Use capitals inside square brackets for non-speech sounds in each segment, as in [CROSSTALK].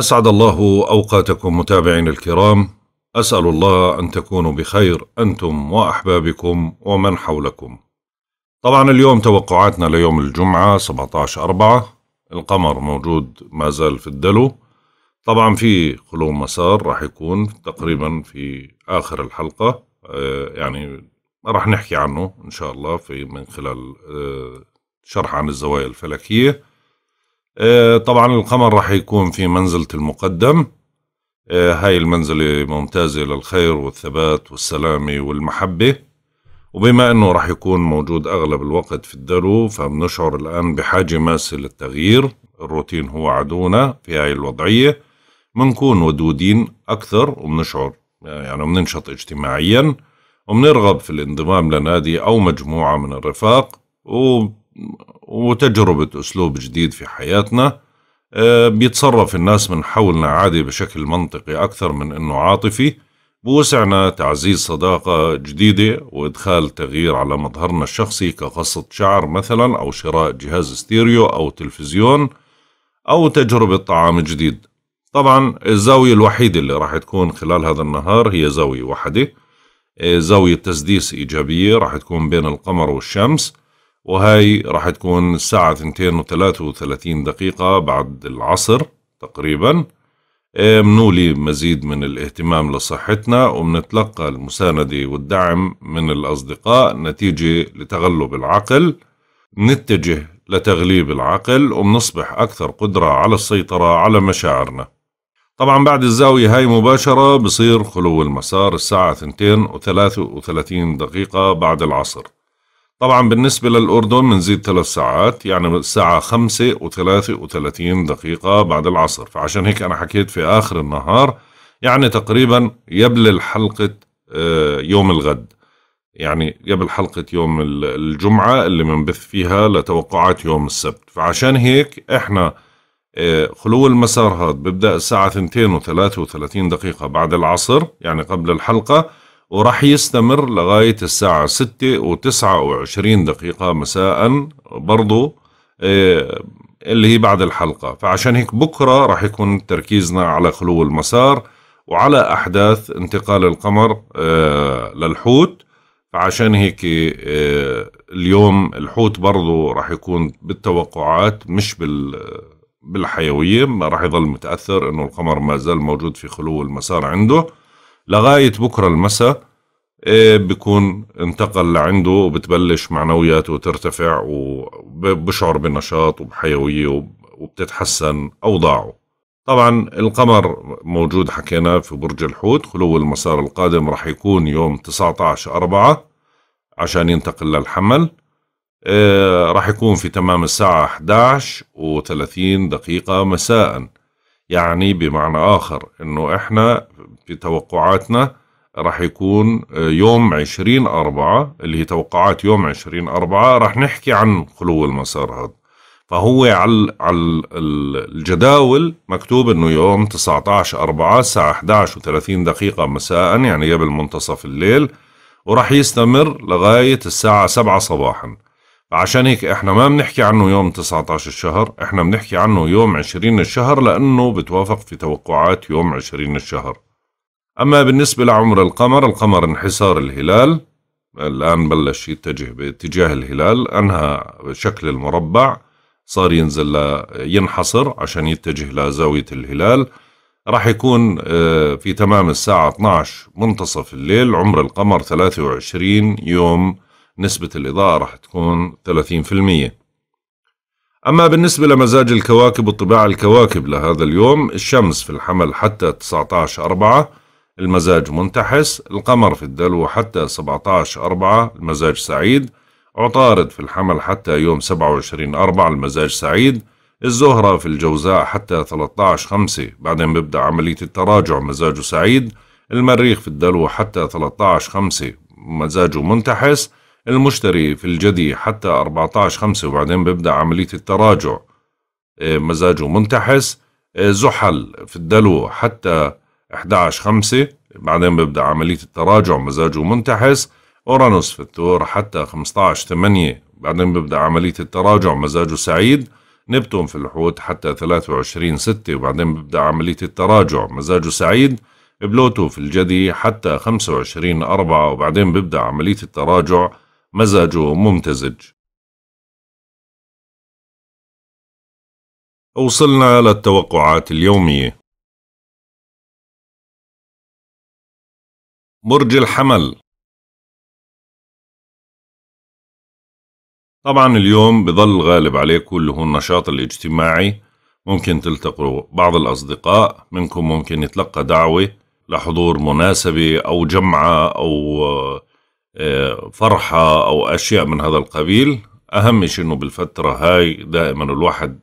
أسعد الله أوقاتكم متابعين الكرام أسأل الله أن تكونوا بخير أنتم وأحبابكم ومن حولكم طبعا اليوم توقعاتنا ليوم الجمعة 17 أربعة القمر موجود ما زال في الدلو طبعا في خلو مسار راح يكون تقريبا في آخر الحلقة آه، يعني راح نحكي عنه إن شاء الله في من خلال آه، شرح عن الزوايا الفلكية آه، طبعا القمر راح يكون في منزلة المقدم آه، هاي المنزلة ممتازة للخير والثبات والسلامة والمحبة وبما أنه راح يكون موجود أغلب الوقت في الدلو فبنشعر الآن بحاجة ماسة للتغيير الروتين هو عدونا في هاي الوضعية منكون ودودين أكثر وبنشعر آه، يعني بننشط اجتماعيا وبنرغب في الانضمام لنادي أو مجموعة من الرفاق و وتجربة أسلوب جديد في حياتنا آه، بيتصرف الناس من حولنا عادي بشكل منطقي أكثر من أنه عاطفي بوسعنا تعزيز صداقة جديدة وإدخال تغيير على مظهرنا الشخصي كقصة شعر مثلا أو شراء جهاز ستيريو أو تلفزيون أو تجربة طعام جديد طبعا الزاوية الوحيدة اللي راح تكون خلال هذا النهار هي زاوية واحدة آه، زاوية تسديس إيجابية راح تكون بين القمر والشمس وهي راح تكون الساعة اثنتين وثلاثة وثلاثين دقيقة بعد العصر تقريبا إيه، منولي مزيد من الاهتمام لصحتنا ومنتلقى المساندة والدعم من الأصدقاء نتيجة لتغلب العقل نتجه لتغليب العقل ومنصبح أكثر قدرة على السيطرة على مشاعرنا طبعا بعد الزاوية هاي مباشرة بصير خلو المسار الساعة اثنتين وثلاثة وثلاثين دقيقة بعد العصر طبعا بالنسبة للأردن بنزيد ثلاث ساعات يعني الساعة خمسة وثلاثة وثلاثين دقيقة بعد العصر فعشان هيك أنا حكيت في آخر النهار يعني تقريبا قبل حلقة آه، يوم الغد يعني قبل حلقة يوم الجمعة اللي بنبث فيها لتوقعات يوم السبت فعشان هيك إحنا آه، خلو المسار هذا ببدأ الساعة 2 و33 دقيقة بعد العصر يعني قبل الحلقة وراح يستمر لغاية الساعة ستة وتسعة وعشرين دقيقة مساء برضو آه، اللي هي بعد الحلقة فعشان هيك بكرة راح يكون تركيزنا على خلو المسار وعلى أحداث انتقال القمر آه، للحوت فعشان هيك آه، اليوم الحوت برضو راح يكون بالتوقعات مش بال بالحيوية راح يظل متأثر انه القمر ما زال موجود في خلو المسار عنده لغاية بكرة المساء إيه، بيكون انتقل لعنده وبتبلش معنوياته ترتفع وبشعر بنشاط وبحيوية وبتتحسن أوضاعه طبعا القمر موجود حكينا في برج الحوت خلو المسار القادم رح يكون يوم 19 أربعة عشان ينتقل للحمل رح إيه، راح يكون في تمام الساعة 11 و30 دقيقة مساء يعني بمعنى آخر إنه إحنا بتوقعاتنا راح يكون آه، يوم 20 أربعة اللي هي توقعات يوم 20 أربعة راح نحكي عن خلو المسار هذا فهو على الجداول مكتوب انه يوم 19 4 الساعه 11 و30 دقيقه مساء يعني قبل منتصف الليل وراح يستمر لغايه الساعه 7 صباحا فعشان هيك احنا ما بنحكي عنه يوم 19 الشهر احنا بنحكي عنه يوم 20 الشهر لانه بتوافق في توقعات يوم 20 الشهر أما بالنسبة لعمر القمر القمر انحسار الهلال الآن بلش يتجه باتجاه الهلال أنهى شكل المربع صار ينزل ينحصر عشان يتجه لزاوية الهلال راح يكون آه، في تمام الساعة 12 منتصف الليل عمر القمر 23 يوم نسبة الإضاءة راح تكون 30% أما بالنسبة لمزاج الكواكب وطباع الكواكب لهذا اليوم الشمس في الحمل حتى 19 أربعة المزاج منتحس القمر في الدلو حتى 17 17-4 المزاج سعيد عطارد في الحمل حتى يوم 27 4 المزاج سعيد الزهرة في الجوزاء حتى 13 13-5 بعدين بيبدأ عملية التراجع مزاجه سعيد المريخ في الدلو حتى 13 13-5 مزاجه منتحس المشتري في الجدي حتى 14 14-5 وبعدين بيبدأ عملية التراجع آه، مزاجه منتحس آه، زحل في الدلو حتى 11 5 بعدين بيبدأ عملية التراجع مزاجه منتحس أورانوس في الثور حتى 15 8 بعدين بيبدأ عملية التراجع مزاجه سعيد نبتون في الحوت حتى 23 6 وبعدين بيبدأ عملية التراجع مزاجه سعيد بلوتو في الجدي حتى 25 4 وبعدين بيبدأ عملية التراجع مزاجه ممتزج وصلنا للتوقعات اليوميه برج الحمل طبعا اليوم بظل غالب عليكم اللي هو النشاط الاجتماعي ممكن تلتقوا بعض الأصدقاء منكم ممكن يتلقى دعوة لحضور مناسبة أو جمعة أو آه، فرحة أو أشياء من هذا القبيل أهم شيء أنه بالفترة هاي دائما الواحد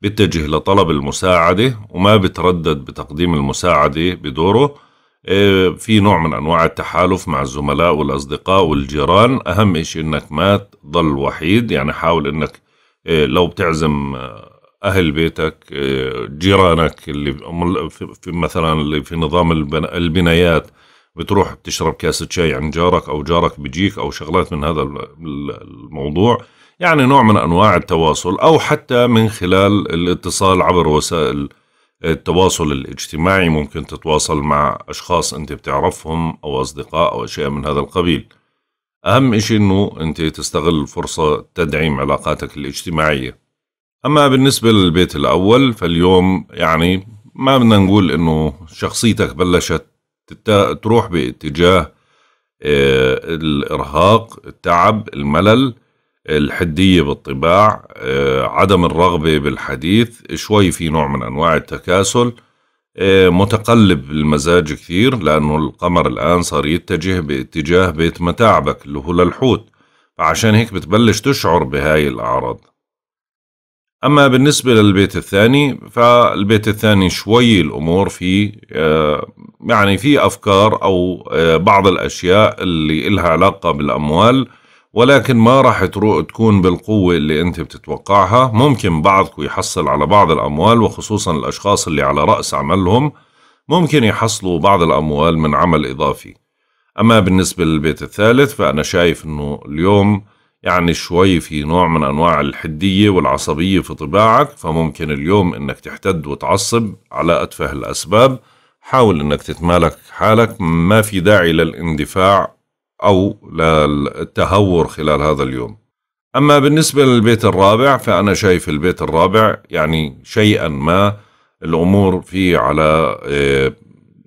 بيتجه لطلب المساعدة وما بتردد بتقديم المساعدة بدوره إيه، في نوع من انواع التحالف مع الزملاء والاصدقاء والجيران اهم شيء انك ما تضل وحيد يعني حاول انك إيه، لو بتعزم آه، اهل بيتك إيه، جيرانك اللي في مثلا اللي في نظام البنايات بتروح بتشرب كاسة شاي عند جارك أو جارك بيجيك أو شغلات من هذا الموضوع يعني نوع من أنواع التواصل أو حتى من خلال الاتصال عبر وسائل التواصل الاجتماعي ممكن تتواصل مع أشخاص أنت بتعرفهم أو أصدقاء أو أشياء من هذا القبيل أهم إشي أنه أنت تستغل الفرصة تدعيم علاقاتك الاجتماعية أما بالنسبة للبيت الأول فاليوم يعني ما بدنا نقول أنه شخصيتك بلشت تروح باتجاه آه، الإرهاق التعب الملل الحديه بالطباع آه، عدم الرغبه بالحديث شوي في نوع من انواع التكاسل آه، متقلب المزاج كثير لانه القمر الان صار يتجه باتجاه بيت متاعبك اللي هو للحوت فعشان هيك بتبلش تشعر بهاي الاعراض اما بالنسبه للبيت الثاني فالبيت الثاني شوي الامور فيه آه، يعني في افكار او بعض الاشياء اللي إلها علاقه بالاموال ولكن ما راح تكون بالقوة اللي انت بتتوقعها ممكن بعضكم يحصل على بعض الأموال وخصوصا الأشخاص اللي على رأس عملهم ممكن يحصلوا بعض الأموال من عمل إضافي أما بالنسبة للبيت الثالث فأنا شايف أنه اليوم يعني شوي في نوع من أنواع الحدية والعصبية في طباعك فممكن اليوم أنك تحتد وتعصب على أتفه الأسباب حاول أنك تتمالك حالك ما في داعي للاندفاع أو للتهور خلال هذا اليوم أما بالنسبة للبيت الرابع فأنا شايف البيت الرابع يعني شيئا ما الأمور فيه على آه،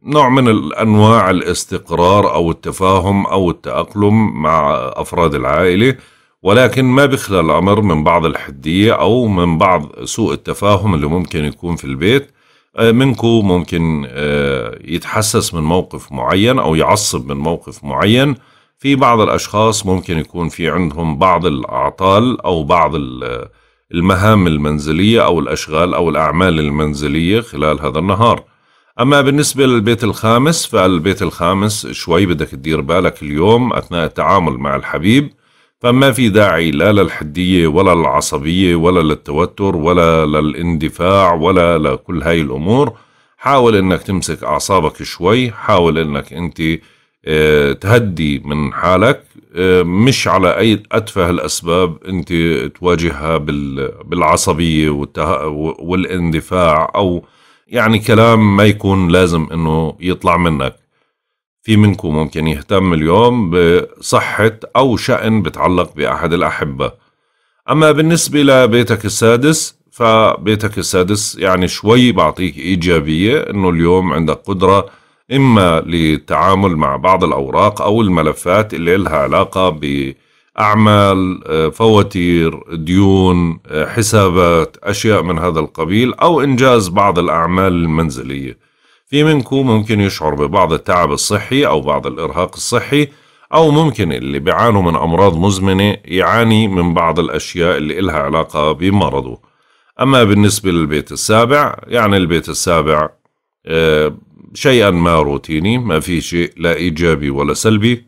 نوع من أنواع الاستقرار أو التفاهم أو التأقلم مع أفراد العائلة ولكن ما بخلى الأمر من بعض الحدية أو من بعض سوء التفاهم اللي ممكن يكون في البيت آه، منكو ممكن آه، يتحسس من موقف معين أو يعصب من موقف معين في بعض الأشخاص ممكن يكون في عندهم بعض الأعطال أو بعض المهام المنزلية أو الأشغال أو الأعمال المنزلية خلال هذا النهار أما بالنسبة للبيت الخامس فالبيت الخامس شوي بدك تدير بالك اليوم أثناء التعامل مع الحبيب فما في داعي لا للحدية ولا للعصبية ولا للتوتر ولا للاندفاع ولا لكل هاي الأمور حاول أنك تمسك أعصابك شوي حاول أنك أنت آه، تهدي من حالك آه، مش على اي اتفه الاسباب انت تواجهها بالعصبيه والاندفاع او يعني كلام ما يكون لازم انه يطلع منك في منكم ممكن يهتم اليوم بصحه او شان بتعلق باحد الاحبه اما بالنسبه لبيتك السادس فبيتك السادس يعني شوي بعطيك ايجابيه انه اليوم عندك قدره إما للتعامل مع بعض الأوراق أو الملفات اللي لها علاقة بأعمال آه، فواتير ديون آه، حسابات أشياء من هذا القبيل أو إنجاز بعض الأعمال المنزلية في منكم ممكن يشعر ببعض التعب الصحي أو بعض الإرهاق الصحي أو ممكن اللي بيعانوا من أمراض مزمنة يعاني من بعض الأشياء اللي إلها علاقة بمرضه أما بالنسبة للبيت السابع يعني البيت السابع آه، شيئا ما روتيني ما في شيء لا إيجابي ولا سلبي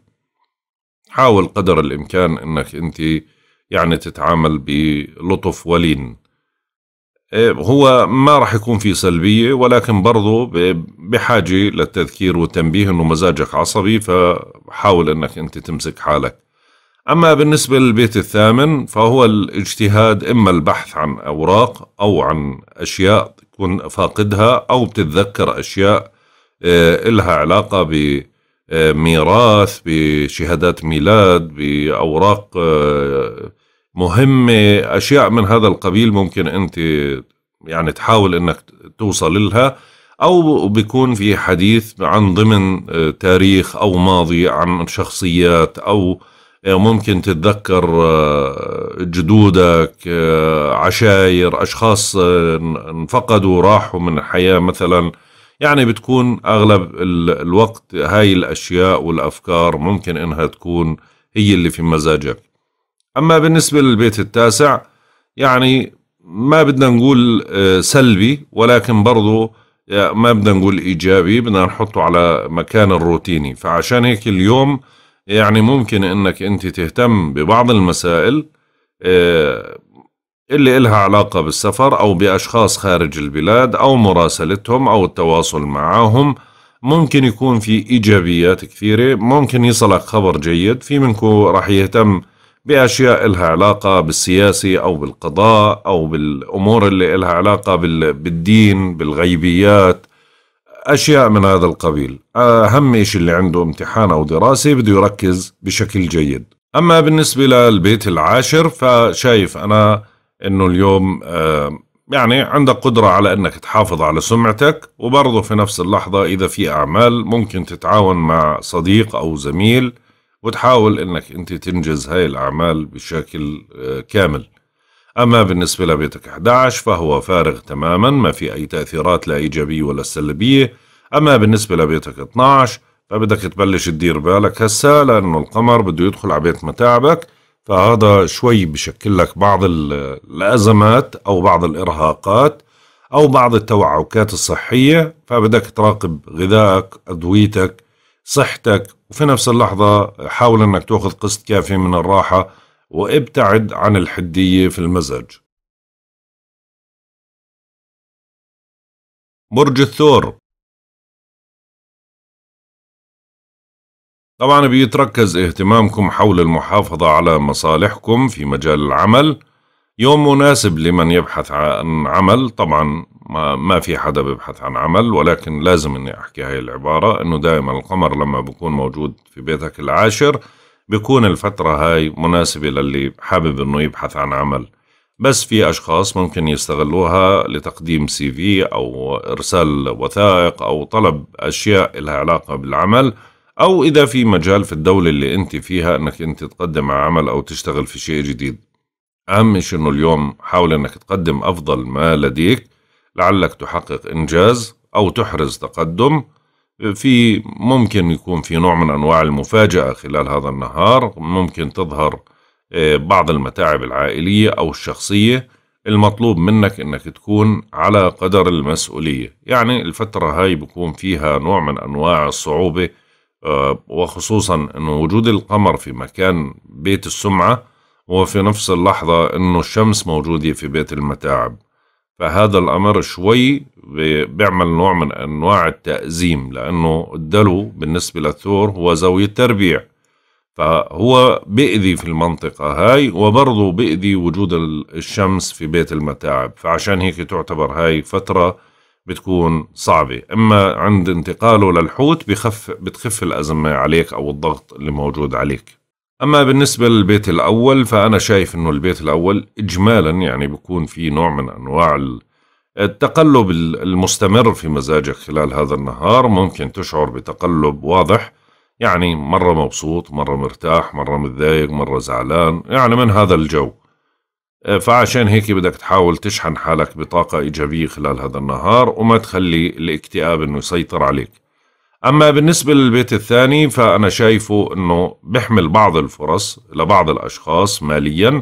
حاول قدر الإمكان أنك أنت يعني تتعامل بلطف ولين إيه، هو ما راح يكون في سلبية ولكن برضه بحاجة للتذكير والتنبيه أنه مزاجك عصبي فحاول أنك أنت تمسك حالك أما بالنسبة للبيت الثامن فهو الاجتهاد إما البحث عن أوراق أو عن أشياء تكون فاقدها أو بتتذكر أشياء آه، إلها علاقة بميراث بشهادات ميلاد بأوراق آه، مهمة أشياء من هذا القبيل ممكن أنت يعني تحاول أنك توصل لها أو بيكون في حديث عن ضمن آه، تاريخ أو ماضي عن شخصيات أو ممكن تتذكر جدودك عشاير أشخاص انفقدوا راحوا من الحياة مثلاً يعني بتكون أغلب الوقت هاي الأشياء والأفكار ممكن إنها تكون هي اللي في مزاجك أما بالنسبة للبيت التاسع يعني ما بدنا نقول آه، سلبي ولكن برضو آه، ما بدنا نقول إيجابي بدنا نحطه على مكان الروتيني فعشان هيك اليوم يعني ممكن انك انت تهتم ببعض المسائل آه، اللي إلها علاقة بالسفر أو بأشخاص خارج البلاد أو مراسلتهم أو التواصل معاهم ممكن يكون في إيجابيات كثيرة ممكن يصلك خبر جيد في منكم راح يهتم بأشياء إلها علاقة بالسياسي أو بالقضاء أو بالأمور اللي إلها علاقة بالدين بالغيبيات أشياء من هذا القبيل أهم إشي اللي عنده امتحان أو دراسة بده يركز بشكل جيد أما بالنسبة للبيت العاشر فشايف أنا انه اليوم يعني عندك قدرة على انك تحافظ على سمعتك وبرضه في نفس اللحظة اذا في اعمال ممكن تتعاون مع صديق او زميل وتحاول انك انت تنجز هاي الاعمال بشكل آه، كامل اما بالنسبة لبيتك 11 فهو فارغ تماما ما في اي تأثيرات لا ايجابية ولا سلبية اما بالنسبة لبيتك 12 فبدك تبلش تدير بالك هسا لانه القمر بده يدخل على بيت متاعبك فهذا شوي بشكل لك بعض الأزمات أو بعض الإرهاقات أو بعض التوعكات الصحية فبدك تراقب غذائك أدويتك صحتك وفي نفس اللحظة حاول أنك تأخذ قسط كافي من الراحة وابتعد عن الحدية في المزاج برج الثور طبعا بيتركز اهتمامكم حول المحافظة على مصالحكم في مجال العمل يوم مناسب لمن يبحث عن عمل طبعا ما, ما في حدا بيبحث عن عمل ولكن لازم اني احكي هاي العبارة انه دائما القمر لما بكون موجود في بيتك العاشر بكون الفترة هاي مناسبة للي حابب انه يبحث عن عمل بس في اشخاص ممكن يستغلوها لتقديم سي في او ارسال وثائق او طلب اشياء لها علاقة بالعمل أو إذا في مجال في الدولة اللي أنت فيها أنك أنت تقدم على عمل أو تشتغل في شيء جديد أهم شيء أنه اليوم حاول أنك تقدم أفضل ما لديك لعلك تحقق إنجاز أو تحرز تقدم في ممكن يكون في نوع من أنواع المفاجأة خلال هذا النهار ممكن تظهر آه، بعض المتاعب العائلية أو الشخصية المطلوب منك أنك تكون على قدر المسؤولية يعني الفترة هاي بكون فيها نوع من أنواع الصعوبة آه، وخصوصا أنه وجود القمر في مكان بيت السمعة وفي نفس اللحظة أنه الشمس موجودة في بيت المتاعب فهذا الأمر شوي بيعمل نوع من أنواع التأزيم لأنه الدلو بالنسبة للثور هو زاوية تربيع فهو بيأذي في المنطقة هاي وبرضه بيأذي وجود الشمس في بيت المتاعب فعشان هيك تعتبر هاي فترة بتكون صعبة أما عند انتقاله للحوت بخف بتخف الأزمة عليك أو الضغط اللي موجود عليك أما بالنسبة للبيت الأول فأنا شايف أنه البيت الأول إجمالا يعني بيكون في نوع من أنواع التقلب المستمر في مزاجك خلال هذا النهار ممكن تشعر بتقلب واضح يعني مرة مبسوط مرة مرتاح مرة متضايق مرة زعلان يعني من هذا الجو أه، فعشان هيك بدك تحاول تشحن حالك بطاقة إيجابية خلال هذا النهار وما تخلي الاكتئاب أنه يسيطر عليك أما بالنسبة للبيت الثاني فأنا شايفه أنه بيحمل بعض الفرص لبعض الأشخاص مالياً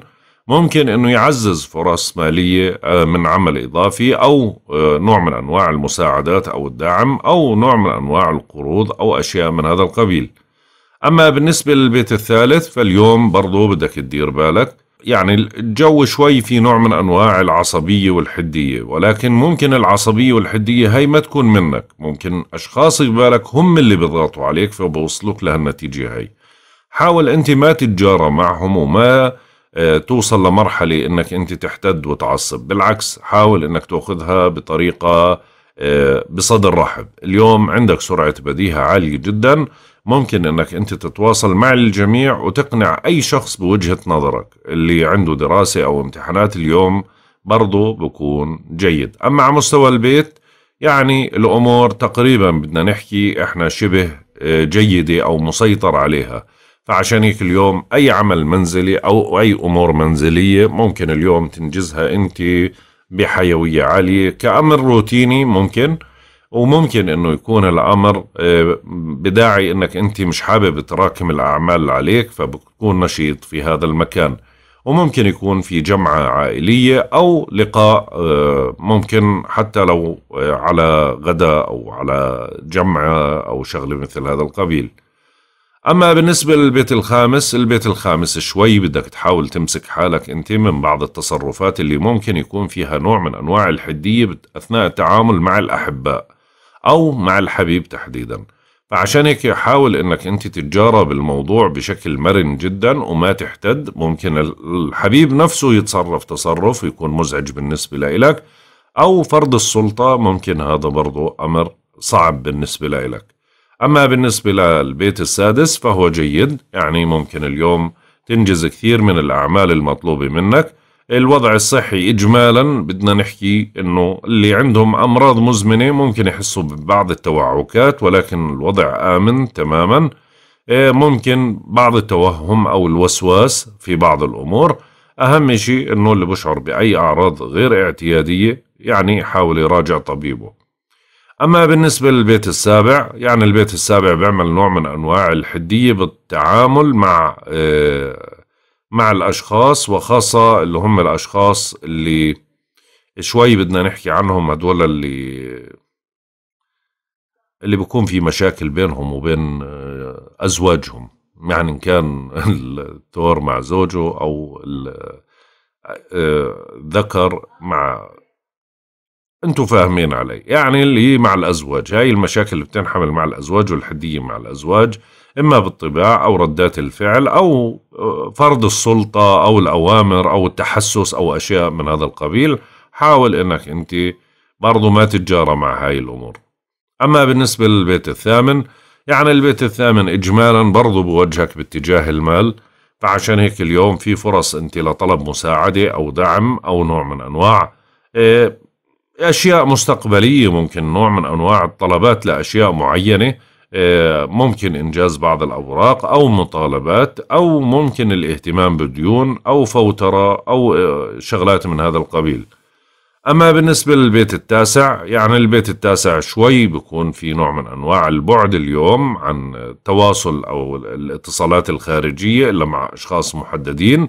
ممكن انه يعزز فرص ماليه أه، من عمل اضافي او أه، نوع من انواع المساعدات او الدعم او نوع من انواع القروض او اشياء من هذا القبيل. اما بالنسبه للبيت الثالث فاليوم برضه بدك تدير بالك يعني الجو شوي في نوع من انواع العصبيه والحديه ولكن ممكن العصبيه والحديه هي ما تكون منك ممكن اشخاص ببالك هم اللي بيضغطوا عليك فبوصلوك لهالنتيجه هي حاول انت ما تتجارى معهم وما آه، توصل لمرحلة انك انت تحتد وتعصب بالعكس حاول انك تاخذها بطريقة آه، بصدر رحب اليوم عندك سرعة بديهة عالية جداً ممكن انك انت تتواصل مع الجميع وتقنع اي شخص بوجهة نظرك اللي عنده دراسة او امتحانات اليوم برضه بكون جيد اما على مستوى البيت يعني الامور تقريبا بدنا نحكي احنا شبه آه، جيدة او مسيطر عليها فعشان هيك اليوم اي عمل منزلي او اي امور منزلية ممكن اليوم تنجزها انت بحيوية عالية كأمر روتيني ممكن وممكن انه يكون الامر آه، بداعي انك انت مش حابب تراكم الاعمال عليك فبتكون نشيط في هذا المكان وممكن يكون في جمعة عائلية أو لقاء آه، ممكن حتى لو آه، على غداء أو على جمعة أو شغلة مثل هذا القبيل أما بالنسبة للبيت الخامس البيت الخامس شوي بدك تحاول تمسك حالك أنت من بعض التصرفات اللي ممكن يكون فيها نوع من أنواع الحدية أثناء التعامل مع الأحباء أو مع الحبيب تحديدا فعشان هيك حاول انك انت تتجارى بالموضوع بشكل مرن جدا وما تحتد ممكن الحبيب نفسه يتصرف تصرف يكون مزعج بالنسبة لإلك أو فرض السلطة ممكن هذا برضو أمر صعب بالنسبة لإلك أما بالنسبة للبيت السادس فهو جيد يعني ممكن اليوم تنجز كثير من الأعمال المطلوبة منك الوضع الصحي إجمالا بدنا نحكي أنه اللي عندهم أمراض مزمنة ممكن يحسوا ببعض التوعكات ولكن الوضع آمن تماما إيه، ممكن بعض التوهم أو الوسواس في بعض الأمور أهم شيء أنه اللي بشعر بأي أعراض غير اعتيادية يعني يحاول يراجع طبيبه أما بالنسبة للبيت السابع يعني البيت السابع بيعمل نوع من أنواع الحدية بالتعامل مع إيه، مع الأشخاص وخاصة اللي هم الأشخاص اللي شوي بدنا نحكي عنهم هدول اللي اللي بكون في مشاكل بينهم وبين آه، أزواجهم يعني إن كان الثور مع زوجه أو الذكر آه، مع انتوا فاهمين علي يعني اللي مع الازواج هاي المشاكل اللي بتنحمل مع الازواج والحديه مع الازواج إما بالطباع أو ردات الفعل أو آه، فرض السلطة أو الأوامر أو التحسس أو أشياء من هذا القبيل حاول إنك أنت برضو ما تتجارى مع هاي الأمور أما بالنسبة للبيت الثامن يعني البيت الثامن إجمالا برضو بوجهك باتجاه المال فعشان هيك اليوم في فرص أنت لطلب مساعدة أو دعم أو نوع من أنواع آه، أشياء مستقبلية ممكن نوع من أنواع الطلبات لأشياء معينة آه، ممكن إنجاز بعض الأوراق أو مطالبات أو ممكن الاهتمام بديون أو فوترة أو آه، شغلات من هذا القبيل أما بالنسبة للبيت التاسع يعني البيت التاسع شوي بيكون في نوع من أنواع البعد اليوم عن التواصل أو الاتصالات الخارجية إلا مع أشخاص محددين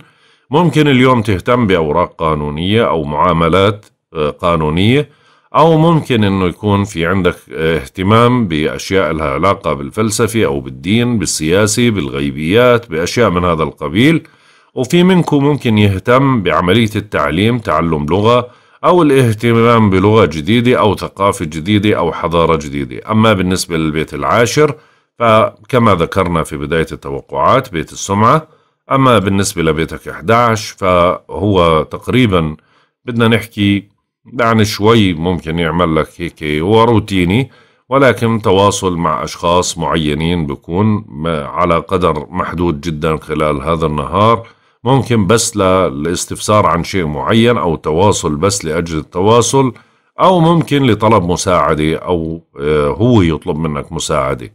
ممكن اليوم تهتم بأوراق قانونية أو معاملات آه، قانونية أو ممكن أنه يكون في عندك آه، اهتمام بأشياء لها علاقة بالفلسفة أو بالدين بالسياسة بالغيبيات بأشياء من هذا القبيل وفي منكم ممكن يهتم بعملية التعليم تعلم لغة أو الاهتمام بلغة جديدة أو ثقافة جديدة أو حضارة جديدة أما بالنسبة للبيت العاشر فكما ذكرنا في بداية التوقعات بيت السمعة أما بالنسبة لبيتك 11 فهو تقريبا بدنا نحكي يعني شوي ممكن يعمل لك هيك هو روتيني ولكن تواصل مع أشخاص معينين بكون على قدر محدود جدا خلال هذا النهار ممكن بس للاستفسار عن شيء معين أو تواصل بس لأجل التواصل أو ممكن لطلب مساعدة أو آه، هو يطلب منك مساعدة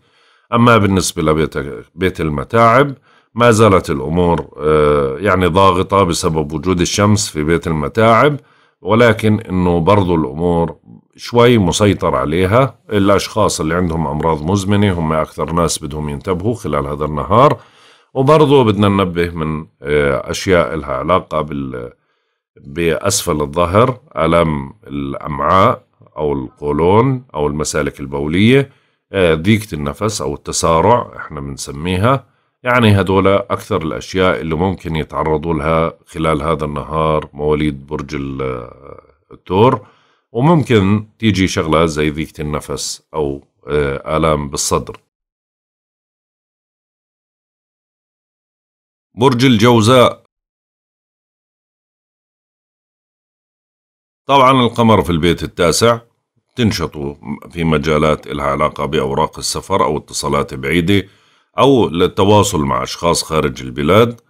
أما بالنسبة لبيت المتاعب ما زالت الأمور آه، يعني ضاغطة بسبب وجود الشمس في بيت المتاعب ولكن انه برضو الامور شوي مسيطر عليها الاشخاص اللي عندهم امراض مزمنه هم اكثر ناس بدهم ينتبهوا خلال هذا النهار وبرضه بدنا ننبه من آه، اشياء لها علاقه بال باسفل الظهر الم الامعاء او القولون او المسالك البوليه آه، ضيقه النفس او التسارع احنا بنسميها يعني هدول أكثر الأشياء اللي ممكن يتعرضوا لها خلال هذا النهار مواليد برج الثور وممكن تيجي شغلة زي ضيقة النفس أو آه، آلام بالصدر برج الجوزاء طبعا القمر في البيت التاسع تنشطوا في مجالات لها علاقة بأوراق السفر أو اتصالات بعيدة أو للتواصل مع أشخاص خارج البلاد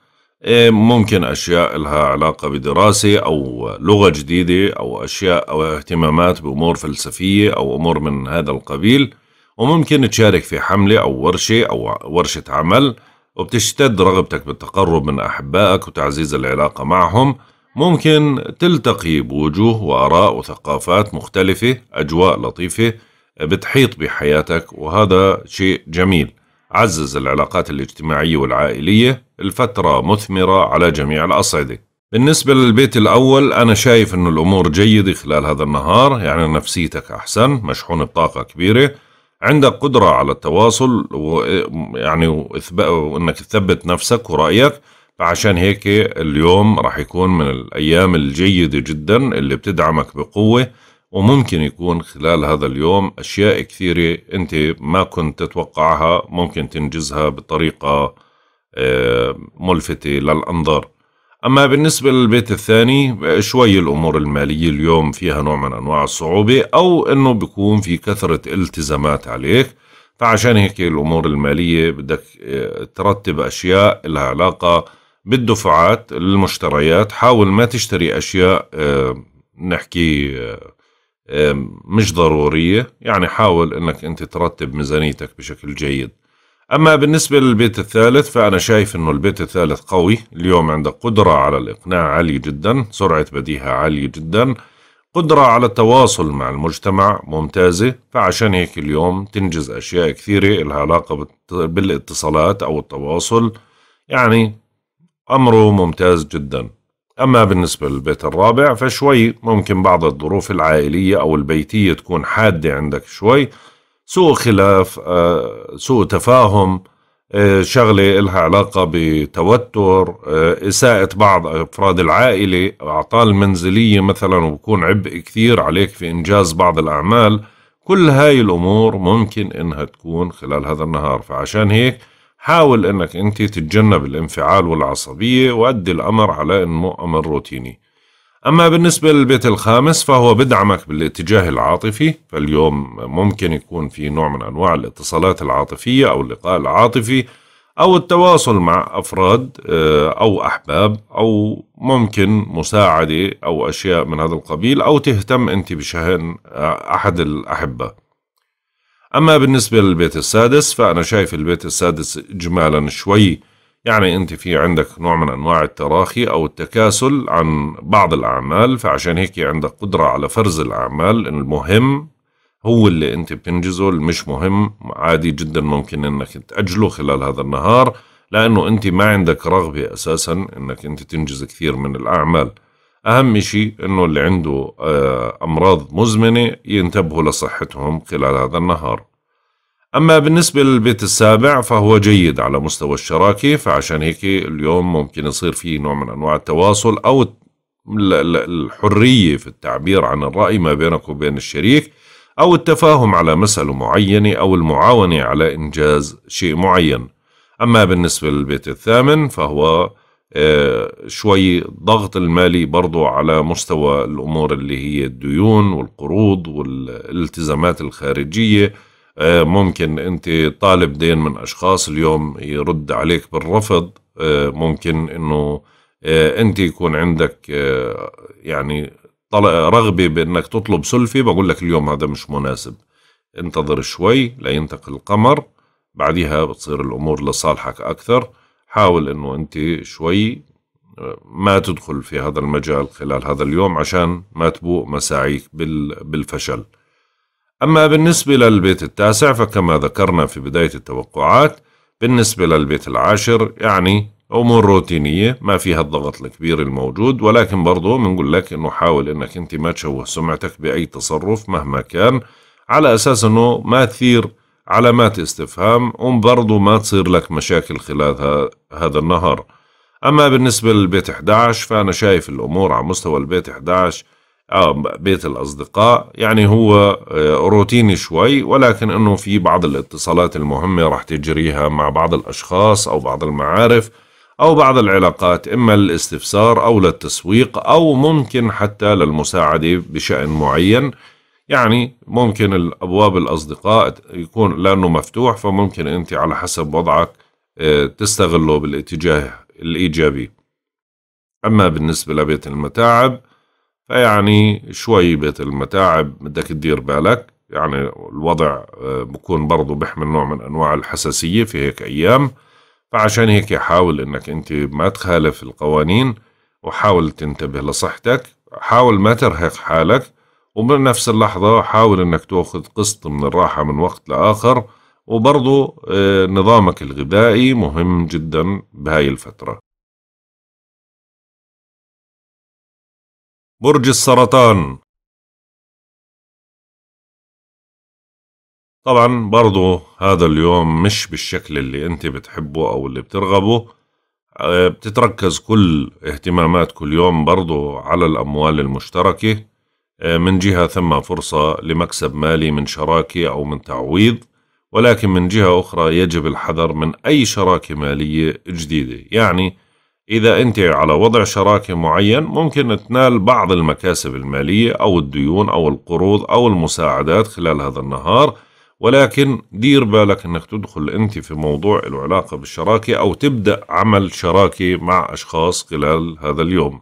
إيه، ممكن أشياء لها علاقة بدراسة أو لغة جديدة أو أشياء أو اهتمامات بأمور فلسفية أو أمور من هذا القبيل وممكن تشارك في حملة أو ورشة أو ورشة عمل وبتشتد رغبتك بالتقرب من أحبائك وتعزيز العلاقة معهم ممكن تلتقي بوجوه وآراء وثقافات مختلفة أجواء لطيفة بتحيط بحياتك وهذا شيء جميل عزز العلاقات الاجتماعية والعائلية الفترة مثمرة على جميع الأصعدة بالنسبة للبيت الأول أنا شايف أنه الأمور جيدة خلال هذا النهار يعني نفسيتك أحسن مشحون بطاقة كبيرة عندك قدرة على التواصل ويعني وإنك تثبت نفسك ورأيك فعشان هيك اليوم راح يكون من الأيام الجيدة جدا اللي بتدعمك بقوة وممكن يكون خلال هذا اليوم أشياء كثيرة أنت ما كنت تتوقعها ممكن تنجزها بطريقة آه، ملفتة للأنظار أما بالنسبة للبيت الثاني شوي الأمور المالية اليوم فيها نوع من أنواع الصعوبة أو أنه بيكون في كثرة التزامات عليك فعشان هيك الأمور المالية بدك آه، ترتب أشياء لها علاقة بالدفعات المشتريات حاول ما تشتري أشياء آه، نحكي مش ضرورية يعني حاول أنك أنت ترتب ميزانيتك بشكل جيد أما بالنسبة للبيت الثالث فأنا شايف أنه البيت الثالث قوي اليوم عندك قدرة على الإقناع عالية جدا سرعة بديهة عالية جدا قدرة على التواصل مع المجتمع ممتازة فعشان هيك اليوم تنجز أشياء كثيرة لها علاقة بالاتصالات أو التواصل يعني أمره ممتاز جداً أما بالنسبة للبيت الرابع فشوي ممكن بعض الظروف العائلية أو البيتية تكون حادة عندك شوي سوء خلاف آه، سوء تفاهم آه، شغلة لها علاقة بتوتر آه، إساءة بعض أفراد العائلة أعطال منزلية مثلا وبكون عبء كثير عليك في إنجاز بعض الأعمال كل هاي الأمور ممكن إنها تكون خلال هذا النهار فعشان هيك حاول أنك أنت تتجنب الانفعال والعصبية وأدي الأمر على أنه أمر روتيني أما بالنسبة للبيت الخامس فهو بدعمك بالاتجاه العاطفي فاليوم ممكن يكون في نوع من أنواع الاتصالات العاطفية أو اللقاء العاطفي أو التواصل مع أفراد آه، أو أحباب أو ممكن مساعدة أو أشياء من هذا القبيل أو تهتم أنت بشأن آه، أحد الأحبة أما بالنسبة للبيت السادس فأنا شايف البيت السادس إجمالا شوي يعني أنت في عندك نوع من أنواع التراخي أو التكاسل عن بعض الأعمال فعشان هيك عندك قدرة على فرز الأعمال المهم هو اللي أنت بتنجزه المش مهم عادي جدا ممكن أنك تأجله خلال هذا النهار لأنه أنت ما عندك رغبة أساسا أنك أنت تنجز كثير من الأعمال أهم شيء أنه اللي عنده آه، أمراض مزمنة ينتبهوا لصحتهم خلال هذا النهار أما بالنسبة للبيت السابع فهو جيد على مستوى الشراكة فعشان هيك اليوم ممكن يصير فيه نوع من أنواع التواصل أو الحرية في التعبير عن الرأي ما بينك وبين الشريك أو التفاهم على مسألة معينة أو المعاونة على إنجاز شيء معين أما بالنسبة للبيت الثامن فهو شوي ضغط المالي برضو على مستوى الأمور اللي هي الديون والقروض والالتزامات الخارجية آه، ممكن أنت طالب دين من أشخاص اليوم يرد عليك بالرفض آه، ممكن أنه آه، أنت يكون عندك يعني رغبة بأنك تطلب سلفي بقول لك اليوم هذا مش مناسب انتظر شوي لينتقل القمر بعدها بتصير الأمور لصالحك أكثر حاول انه انت شوي آه، ما تدخل في هذا المجال خلال هذا اليوم عشان ما تبوء مساعيك بالفشل أما بالنسبة للبيت التاسع فكما ذكرنا في بداية التوقعات بالنسبة للبيت العاشر يعني أمور روتينية ما فيها الضغط الكبير الموجود ولكن برضو بنقول لك أنه حاول أنك أنت ما تشوه سمعتك بأي تصرف مهما كان على أساس أنه ما تثير علامات استفهام وبرضه ما تصير لك مشاكل خلال هذا النهار أما بالنسبة للبيت 11 فأنا شايف الأمور على مستوى البيت 11 آه بيت الأصدقاء يعني هو آه، روتيني شوي ولكن أنه في بعض الاتصالات المهمة راح تجريها مع بعض الأشخاص أو بعض المعارف أو بعض العلاقات إما للاستفسار أو للتسويق أو ممكن حتى للمساعدة بشأن معين يعني ممكن الأبواب الأصدقاء يكون لأنه مفتوح فممكن أنت على حسب وضعك آه، تستغله بالاتجاه الإيجابي أما بالنسبة لبيت المتاعب فيعني شوي بيت المتاعب بدك تدير بالك يعني الوضع آه، بكون برضه بيحمل نوع من أنواع الحساسية في هيك أيام فعشان هيك حاول انك انت ما تخالف القوانين وحاول تنتبه لصحتك حاول ما ترهق حالك ومن نفس اللحظة حاول أنك تأخذ قسط من الراحة من وقت لآخر وبرضو آه، نظامك الغذائي مهم جدا بهاي الفترة برج السرطان طبعا برضو هذا اليوم مش بالشكل اللي انت بتحبه او اللي بترغبه آه، بتتركز كل اهتمامات كل يوم برضو على الاموال المشتركه آه، من جهة ثم فرصة لمكسب مالي من شراكة أو من تعويض ولكن من جهة أخرى يجب الحذر من أي شراكة مالية جديدة يعني إذا أنت على وضع شراكة معين ممكن تنال بعض المكاسب المالية أو الديون أو القروض أو المساعدات خلال هذا النهار ولكن دير بالك أنك تدخل أنت في موضوع له علاقة بالشراكة أو تبدأ عمل شراكة مع أشخاص خلال هذا اليوم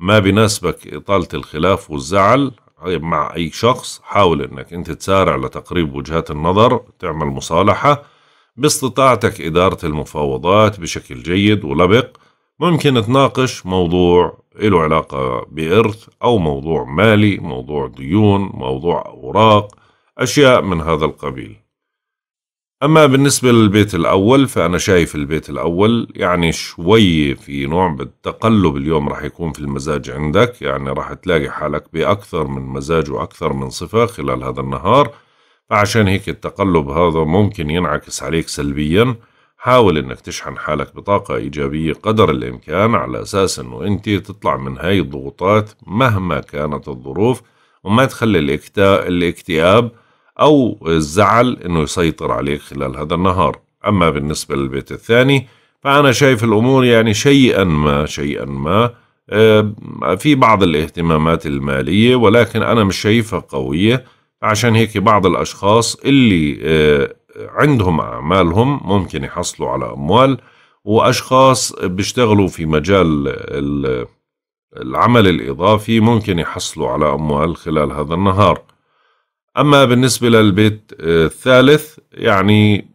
ما بناسبك إطالة الخلاف والزعل طيب، مع أي شخص حاول أنك أنت تسارع لتقريب وجهات النظر تعمل مصالحة باستطاعتك إدارة المفاوضات بشكل جيد ولبق ممكن تناقش موضوع له علاقة بإرث أو موضوع مالي موضوع ديون موضوع أوراق أشياء من هذا القبيل أما بالنسبة للبيت الأول فأنا شايف البيت الأول يعني شوي في نوع بالتقلب اليوم راح يكون في المزاج عندك يعني راح تلاقي حالك بأكثر من مزاج وأكثر من صفة خلال هذا النهار فعشان هيك التقلب هذا ممكن ينعكس عليك سلبيا حاول انك تشحن حالك بطاقة ايجابية قدر الامكان على اساس انه انت تطلع من هاي الضغوطات مهما كانت الظروف وما تخلي الاكتئاب أو الزعل أنه يسيطر عليك خلال هذا النهار أما بالنسبة للبيت الثاني فأنا شايف الأمور يعني شيئا ما شيئا ما آه، في بعض الاهتمامات المالية ولكن أنا مش شايفها قوية عشان هيك بعض الأشخاص اللي آه، عندهم أعمالهم ممكن يحصلوا على أموال وأشخاص بيشتغلوا في مجال العمل الإضافي ممكن يحصلوا على أموال خلال هذا النهار أما بالنسبة للبيت آه، الثالث يعني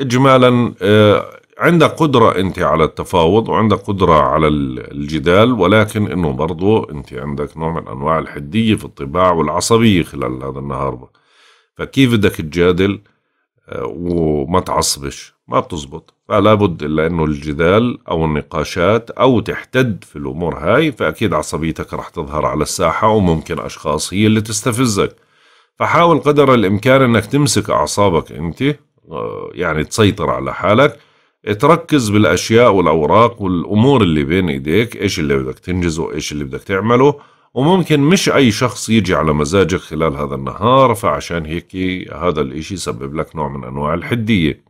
إجمالا آه، عندك قدرة أنت على التفاوض وعندك قدرة على الجدال ولكن أنه برضو أنت عندك نوع من أنواع الحدية في الطباع والعصبية خلال هذا النهار فكيف بدك تجادل آه، وما تعصبش ما بتزبط فلا بد إلا أنه الجدال أو النقاشات أو تحتد في الأمور هاي فأكيد عصبيتك رح تظهر على الساحة وممكن أشخاص هي اللي تستفزك فحاول قدر الإمكان أنك تمسك أعصابك أنت آه، يعني تسيطر على حالك تركز بالأشياء والأوراق والأمور اللي بين إيديك إيش اللي بدك تنجزه إيش اللي بدك تعمله وممكن مش أي شخص يجي على مزاجك خلال هذا النهار فعشان هيك هذا الإشي يسبب لك نوع من أنواع الحدية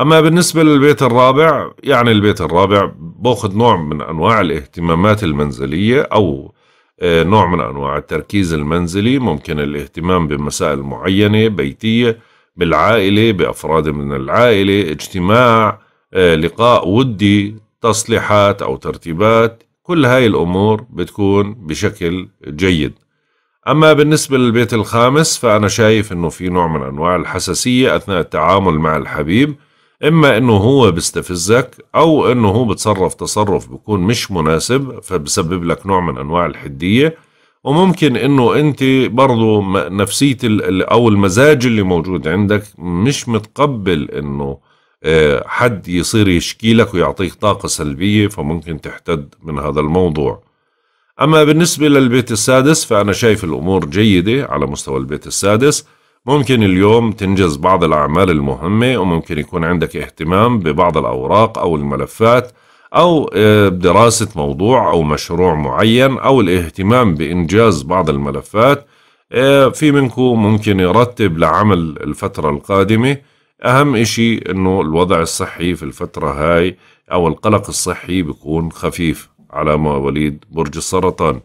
أما بالنسبة للبيت الرابع يعني البيت الرابع باخذ نوع من أنواع الاهتمامات المنزلية أو آه، نوع من أنواع التركيز المنزلي ممكن الاهتمام بمسائل معينة بيتية بالعائلة بأفراد من العائلة اجتماع آه، لقاء ودي تصليحات أو ترتيبات كل هاي الأمور بتكون بشكل جيد أما بالنسبة للبيت الخامس فأنا شايف أنه في نوع من أنواع الحساسية أثناء التعامل مع الحبيب إما إنه هو بيستفزك أو إنه هو بتصرف تصرف بيكون مش مناسب فبسبب لك نوع من أنواع الحدية وممكن إنه أنت برضو نفسية أو المزاج اللي موجود عندك مش متقبل إنه آه، حد يصير يشكي لك ويعطيك طاقة سلبية فممكن تحتد من هذا الموضوع أما بالنسبة للبيت السادس فأنا شايف الأمور جيدة على مستوى البيت السادس ممكن اليوم تنجز بعض الأعمال المهمة وممكن يكون عندك اهتمام ببعض الأوراق أو الملفات أو آه، دراسة موضوع أو مشروع معين أو الاهتمام بإنجاز بعض الملفات آه، في منكم ممكن يرتب لعمل الفترة القادمة أهم إشي إنه الوضع الصحي في الفترة هاي أو القلق الصحي بيكون خفيف على مواليد برج السرطان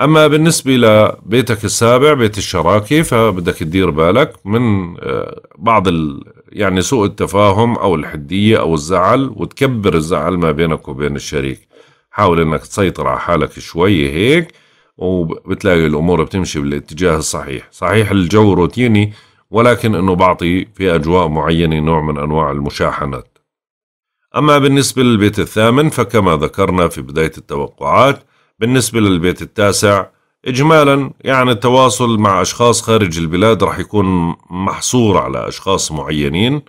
أما بالنسبة لبيتك السابع بيت الشراكة فبدك تدير بالك من آه، بعض ال يعني سوء التفاهم أو الحدية أو الزعل وتكبر الزعل ما بينك وبين الشريك حاول أنك تسيطر على حالك شوي هيك وبتلاقي الأمور بتمشي بالاتجاه الصحيح صحيح الجو روتيني ولكن أنه بعطي في أجواء معينة نوع من أنواع المشاحنات أما بالنسبة للبيت الثامن فكما ذكرنا في بداية التوقعات بالنسبة للبيت التاسع إجمالا يعني التواصل مع أشخاص خارج البلاد رح يكون محصور على أشخاص معينين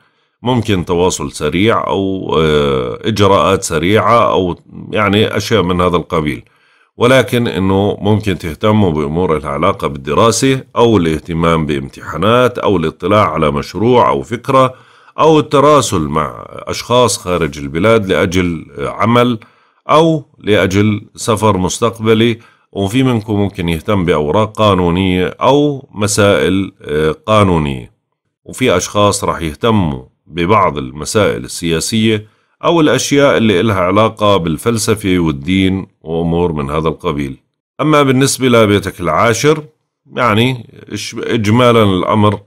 ممكن تواصل سريع أو آه، إجراءات سريعة أو يعني أشياء من هذا القبيل ولكن أنه ممكن تهتموا بأمور العلاقة علاقة بالدراسة أو الاهتمام بامتحانات أو الاطلاع على مشروع أو فكرة أو التراسل مع أشخاص خارج البلاد لأجل عمل أو لأجل سفر مستقبلي وفي منكم ممكن يهتم بأوراق قانونية أو مسائل آه، قانونية وفي أشخاص راح يهتموا ببعض المسائل السياسية أو الأشياء اللي إلها علاقة بالفلسفة والدين وأمور من هذا القبيل أما بالنسبة لبيتك العاشر يعني إجمالا الأمر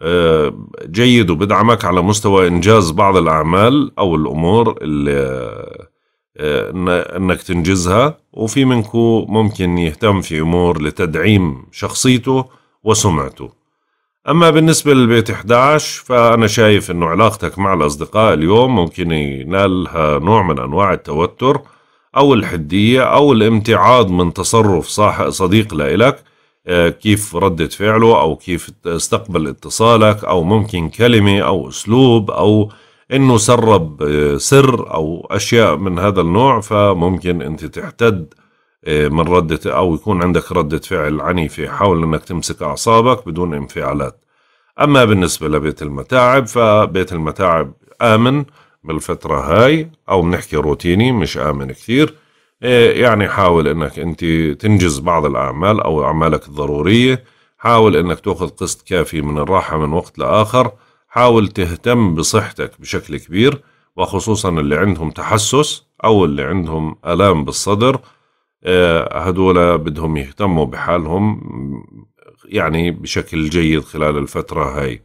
آه، جيد وبدعمك على مستوى إنجاز بعض الأعمال أو الأمور اللي آه، انك تنجزها وفي منكو ممكن يهتم في امور لتدعيم شخصيته وسمعته اما بالنسبه للبيت 11 فانا شايف انه علاقتك مع الاصدقاء اليوم ممكن ينالها نوع من انواع التوتر او الحديه او الامتعاض من تصرف صديق لإلك آه، كيف ردة فعله أو كيف استقبل اتصالك أو ممكن كلمة أو أسلوب أو انه سرب آه، سر او اشياء من هذا النوع فممكن انت تحتد آه، من ردة او يكون عندك ردة فعل عنيفة حاول انك تمسك اعصابك بدون انفعالات اما بالنسبة لبيت المتاعب فبيت المتاعب امن بالفترة هاي او بنحكي روتيني مش امن كثير آه، يعني حاول انك انت تنجز بعض الاعمال او اعمالك الضرورية حاول انك تاخذ قسط كافي من الراحة من وقت لاخر حاول تهتم بصحتك بشكل كبير وخصوصا اللي عندهم تحسس أو اللي عندهم ألام بالصدر آه، هدول بدهم يهتموا بحالهم يعني بشكل جيد خلال الفترة هاي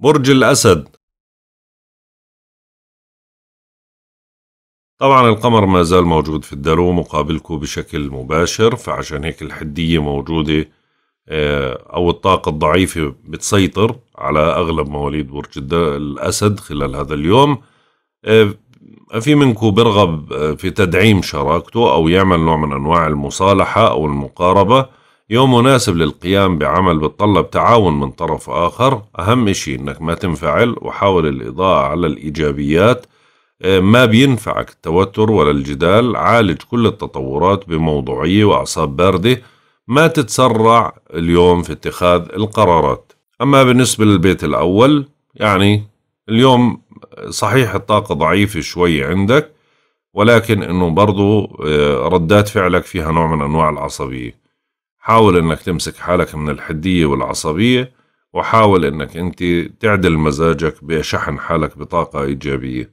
برج الأسد طبعا القمر ما زال موجود في الدلو مقابلكم بشكل مباشر فعشان هيك الحدية موجودة آه، أو الطاقة الضعيفة بتسيطر على أغلب مواليد برج الأسد خلال هذا اليوم آه، في منكم برغب آه، في تدعيم شراكته أو يعمل نوع من أنواع المصالحة أو المقاربة يوم مناسب للقيام بعمل بتطلب تعاون من طرف آخر أهم إشي إنك ما تنفعل وحاول الإضاءة على الإيجابيات ما بينفعك التوتر ولا الجدال عالج كل التطورات بموضوعية وأعصاب باردة ما تتسرع اليوم في اتخاذ القرارات أما بالنسبة للبيت الأول يعني اليوم صحيح الطاقة ضعيفة شوي عندك ولكن انه برضو آه، ردات فعلك فيها نوع من انواع العصبية حاول انك تمسك حالك من الحدية والعصبية وحاول انك انت تعدل مزاجك بشحن حالك بطاقة ايجابية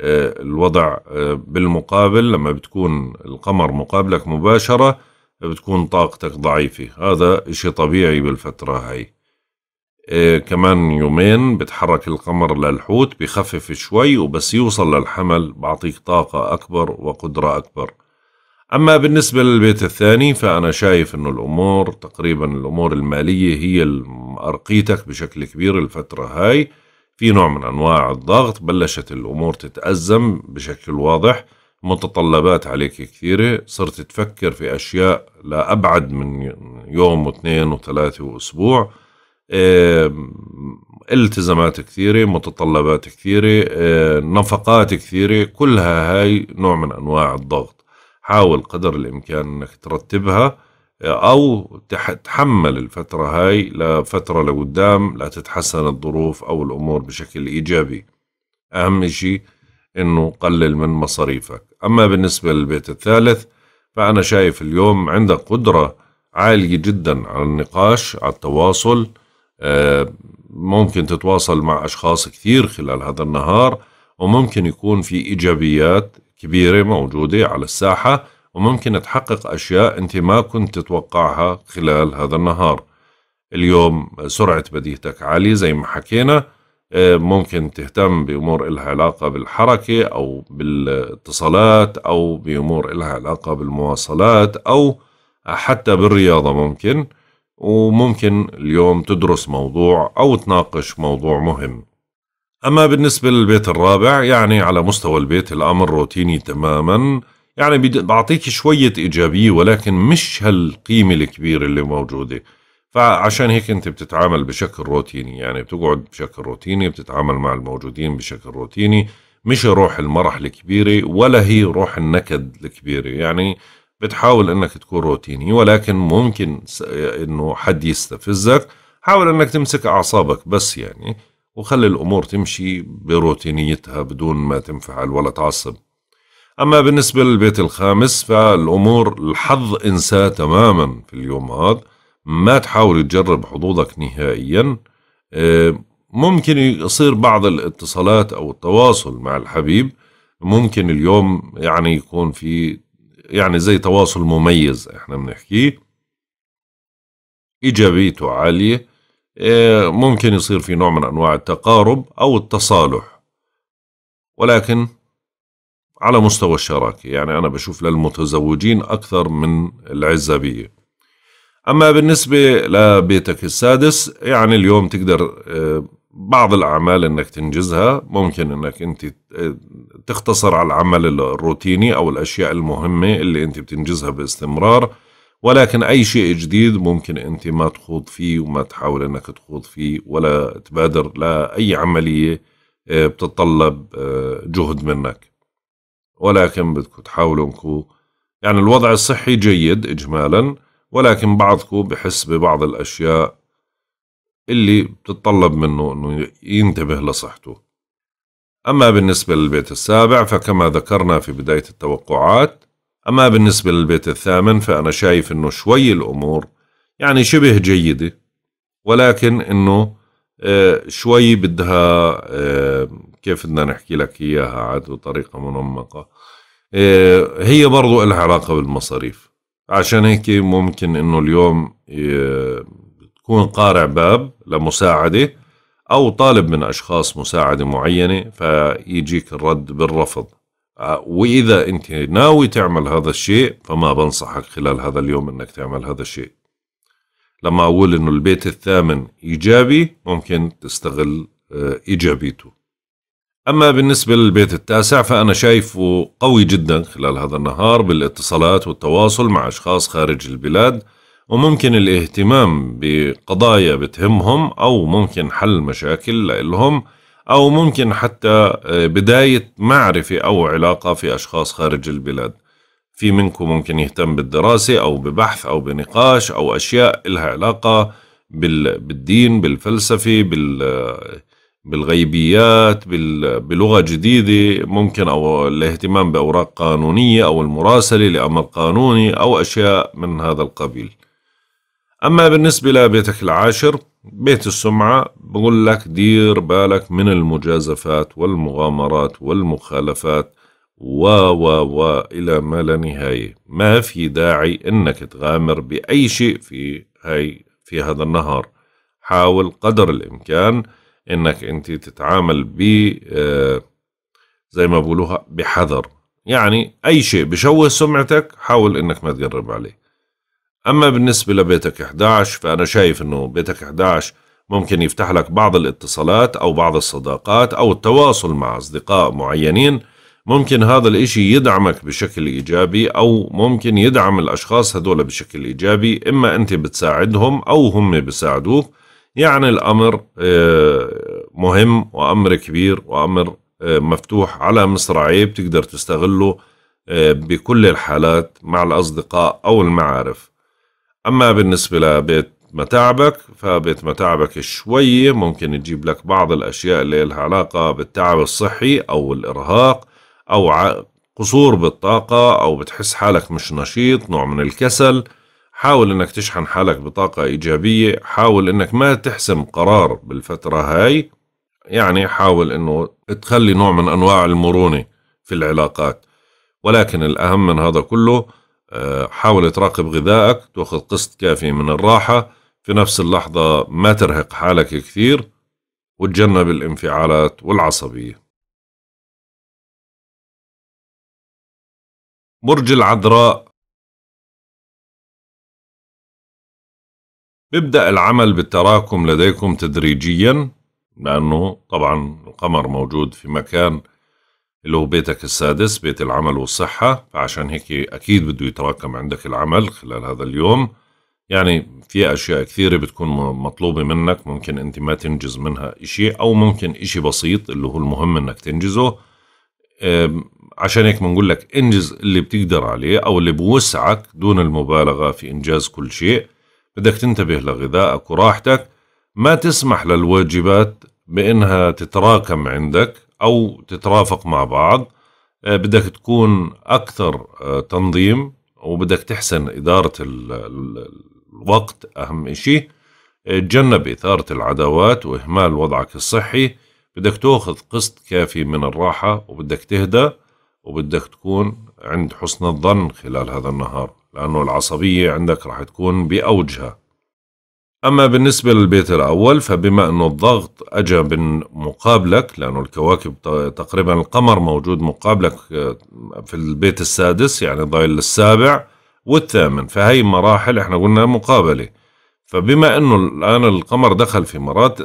آه، الوضع آه، بالمقابل لما بتكون القمر مقابلك مباشرة بتكون طاقتك ضعيفة هذا اشي طبيعي بالفترة هاي إيه كمان يومين بتحرك القمر للحوت بخفف شوي وبس يوصل للحمل بعطيك طاقة أكبر وقدرة أكبر أما بالنسبة للبيت الثاني فأنا شايف أنه الأمور تقريبا الأمور المالية هي أرقيتك بشكل كبير الفترة هاي في نوع من أنواع الضغط بلشت الأمور تتأزم بشكل واضح متطلبات عليك كثيرة صرت تفكر في أشياء لأبعد من يوم واثنين وثلاثة وأسبوع التزامات كثيرة متطلبات كثيرة نفقات كثيرة كلها هاي نوع من أنواع الضغط حاول قدر الإمكان أنك ترتبها أو تحمل الفترة هاي لفترة لقدام لتتحسن الظروف أو الأمور بشكل إيجابي أهم شيء انه قلل من مصاريفك أما بالنسبة للبيت الثالث فأنا شايف اليوم عندك قدرة عالية جدا على النقاش على التواصل آه، ممكن تتواصل مع أشخاص كثير خلال هذا النهار وممكن يكون في إيجابيات كبيرة موجودة على الساحة وممكن تحقق أشياء أنت ما كنت تتوقعها خلال هذا النهار اليوم سرعة بديهتك عالية زي ما حكينا آه، ممكن تهتم بأمور إلها علاقة بالحركة أو بالاتصالات أو بأمور إلها علاقة بالمواصلات أو حتى بالرياضة ممكن وممكن اليوم تدرس موضوع أو تناقش موضوع مهم أما بالنسبة للبيت الرابع يعني على مستوى البيت الأمر روتيني تماما يعني بعطيك شوية إيجابية ولكن مش هالقيمة الكبيرة اللي موجودة فعشان هيك انت بتتعامل بشكل روتيني يعني بتقعد بشكل روتيني بتتعامل مع الموجودين بشكل روتيني مش روح المرح الكبيرة ولا هي روح النكد الكبيرة يعني بتحاول انك تكون روتيني ولكن ممكن انه حد يستفزك حاول انك تمسك اعصابك بس يعني وخلي الامور تمشي بروتينيتها بدون ما تنفعل ولا تعصب اما بالنسبة للبيت الخامس فالامور الحظ انساه تماما في اليوم هذا ما تحاول تجرب حظوظك نهائيا آه، ممكن يصير بعض الاتصالات او التواصل مع الحبيب ممكن اليوم يعني يكون في يعني زي تواصل مميز احنا بنحكيه ايجابيته عاليه آه، ممكن يصير في نوع من انواع التقارب او التصالح ولكن على مستوى الشراكه يعني انا بشوف للمتزوجين اكثر من العزابيه أما بالنسبة لبيتك السادس يعني اليوم تقدر آه، بعض الأعمال أنك تنجزها ممكن أنك أنت آه، تختصر على العمل الروتيني أو الأشياء المهمة اللي أنت بتنجزها باستمرار ولكن أي شيء جديد ممكن أنت ما تخوض فيه وما تحاول أنك تخوض فيه ولا تبادر لأي عملية آه، بتتطلب جهد منك ولكن بدكم تحاولوا أنكم يعني الوضع الصحي جيد إجمالاً ولكن بعضكم بحس ببعض الأشياء اللي بتتطلب منه أنه ينتبه لصحته أما بالنسبة للبيت السابع فكما ذكرنا في بداية التوقعات أما بالنسبة للبيت الثامن فأنا شايف أنه شوي الأمور يعني شبه جيدة ولكن أنه آه، شوي بدها آه، كيف بدنا نحكي لك إياها عاد بطريقة منمقة آه، هي برضو لها علاقة بالمصاريف عشان هيك ممكن انه اليوم تكون قارع باب لمساعده او طالب من اشخاص مساعده معينه فيجيك الرد بالرفض آه، واذا انت ناوي تعمل هذا الشيء فما بنصحك خلال هذا اليوم انك تعمل هذا الشيء لما اقول انه البيت الثامن ايجابي ممكن تستغل آه، ايجابيته أما بالنسبة للبيت التاسع فأنا شايفه قوي جدا خلال هذا النهار بالاتصالات والتواصل مع أشخاص خارج البلاد وممكن الاهتمام بقضايا بتهمهم أو ممكن حل مشاكل لهم أو ممكن حتى آه، بداية معرفة أو علاقة في أشخاص خارج البلاد في منكم ممكن يهتم بالدراسة أو ببحث أو بنقاش أو أشياء لها علاقة بالدين بالفلسفة بال آه، بالغيبيات بلغة جديدة ممكن أو الاهتمام بأوراق قانونية أو المراسلة لأمر قانوني أو أشياء من هذا القبيل أما بالنسبة لبيتك العاشر بيت السمعة بقول لك دير بالك من المجازفات والمغامرات والمخالفات و و و إلى ما لا نهاية ما في داعي إنك تغامر بأي شيء في هاي في هذا النهار حاول قدر الإمكان انك انت تتعامل ب آه، زي ما بقولوها بحذر يعني اي شيء بشوه سمعتك حاول انك ما تقرب عليه اما بالنسبه لبيتك 11 فانا شايف انه بيتك 11 ممكن يفتح لك بعض الاتصالات او بعض الصداقات او التواصل مع اصدقاء معينين ممكن هذا الاشي يدعمك بشكل ايجابي او ممكن يدعم الاشخاص هذول بشكل ايجابي اما انت بتساعدهم او هم بيساعدوك يعني الأمر آه، مهم وأمر كبير وأمر آه، مفتوح على مصراعيه بتقدر تستغله آه، بكل الحالات مع الأصدقاء أو المعارف أما بالنسبة لبيت متاعبك فبيت متاعبك شوية ممكن تجيب لك بعض الأشياء اللي لها علاقة بالتعب الصحي أو الإرهاق أو قصور بالطاقة أو بتحس حالك مش نشيط نوع من الكسل حاول انك تشحن حالك بطاقة ايجابية حاول انك ما تحسم قرار بالفترة هاي يعني حاول انه تخلي نوع من انواع المرونة في العلاقات ولكن الاهم من هذا كله آه، حاول تراقب غذائك تاخذ قسط كافي من الراحة في نفس اللحظة ما ترهق حالك كثير وتجنب الانفعالات والعصبية برج العذراء بيبدأ العمل بالتراكم لديكم تدريجيا لأنه طبعا القمر موجود في مكان اللي هو بيتك السادس بيت العمل والصحة فعشان هيك أكيد بده يتراكم عندك العمل خلال هذا اليوم يعني في أشياء كثيرة بتكون مطلوبة منك ممكن أنت ما تنجز منها إشي أو ممكن إشي بسيط اللي هو المهم أنك تنجزه عشان هيك بنقول لك انجز اللي بتقدر عليه أو اللي بوسعك دون المبالغة في إنجاز كل شيء بدك تنتبه لغذائك وراحتك ما تسمح للواجبات بإنها تتراكم عندك أو تترافق مع بعض آه، بدك تكون أكثر آه، تنظيم وبدك تحسن إدارة الوقت أهم إشي آه، تجنب إثارة العداوات وإهمال وضعك الصحي بدك تأخذ قسط كافي من الراحة وبدك تهدى وبدك تكون عند حسن الظن خلال هذا النهار لأنه العصبية عندك رح تكون بأوجها أما بالنسبة للبيت الأول فبما أنه الضغط أجا من مقابلك لأنه الكواكب تقريبا القمر موجود مقابلك آه، في البيت السادس يعني ضايل السابع والثامن فهي مراحل احنا قلنا مقابلة فبما أنه الآن القمر دخل في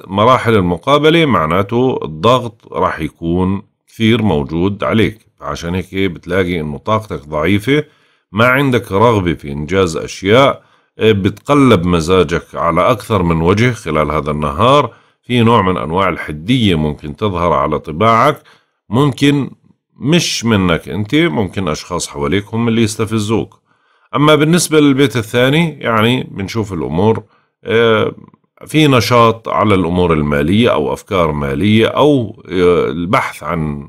مراحل المقابلة معناته الضغط راح يكون كثير موجود عليك عشان هيك بتلاقي أنه طاقتك ضعيفة ما عندك رغبة في إنجاز أشياء آه، بتقلب مزاجك على أكثر من وجه خلال هذا النهار في نوع من أنواع الحدية ممكن تظهر على طباعك ممكن مش منك أنت ممكن أشخاص حواليك هم اللي يستفزوك أما بالنسبة للبيت الثاني يعني بنشوف الأمور آه، في نشاط على الأمور المالية أو أفكار مالية أو آه، البحث عن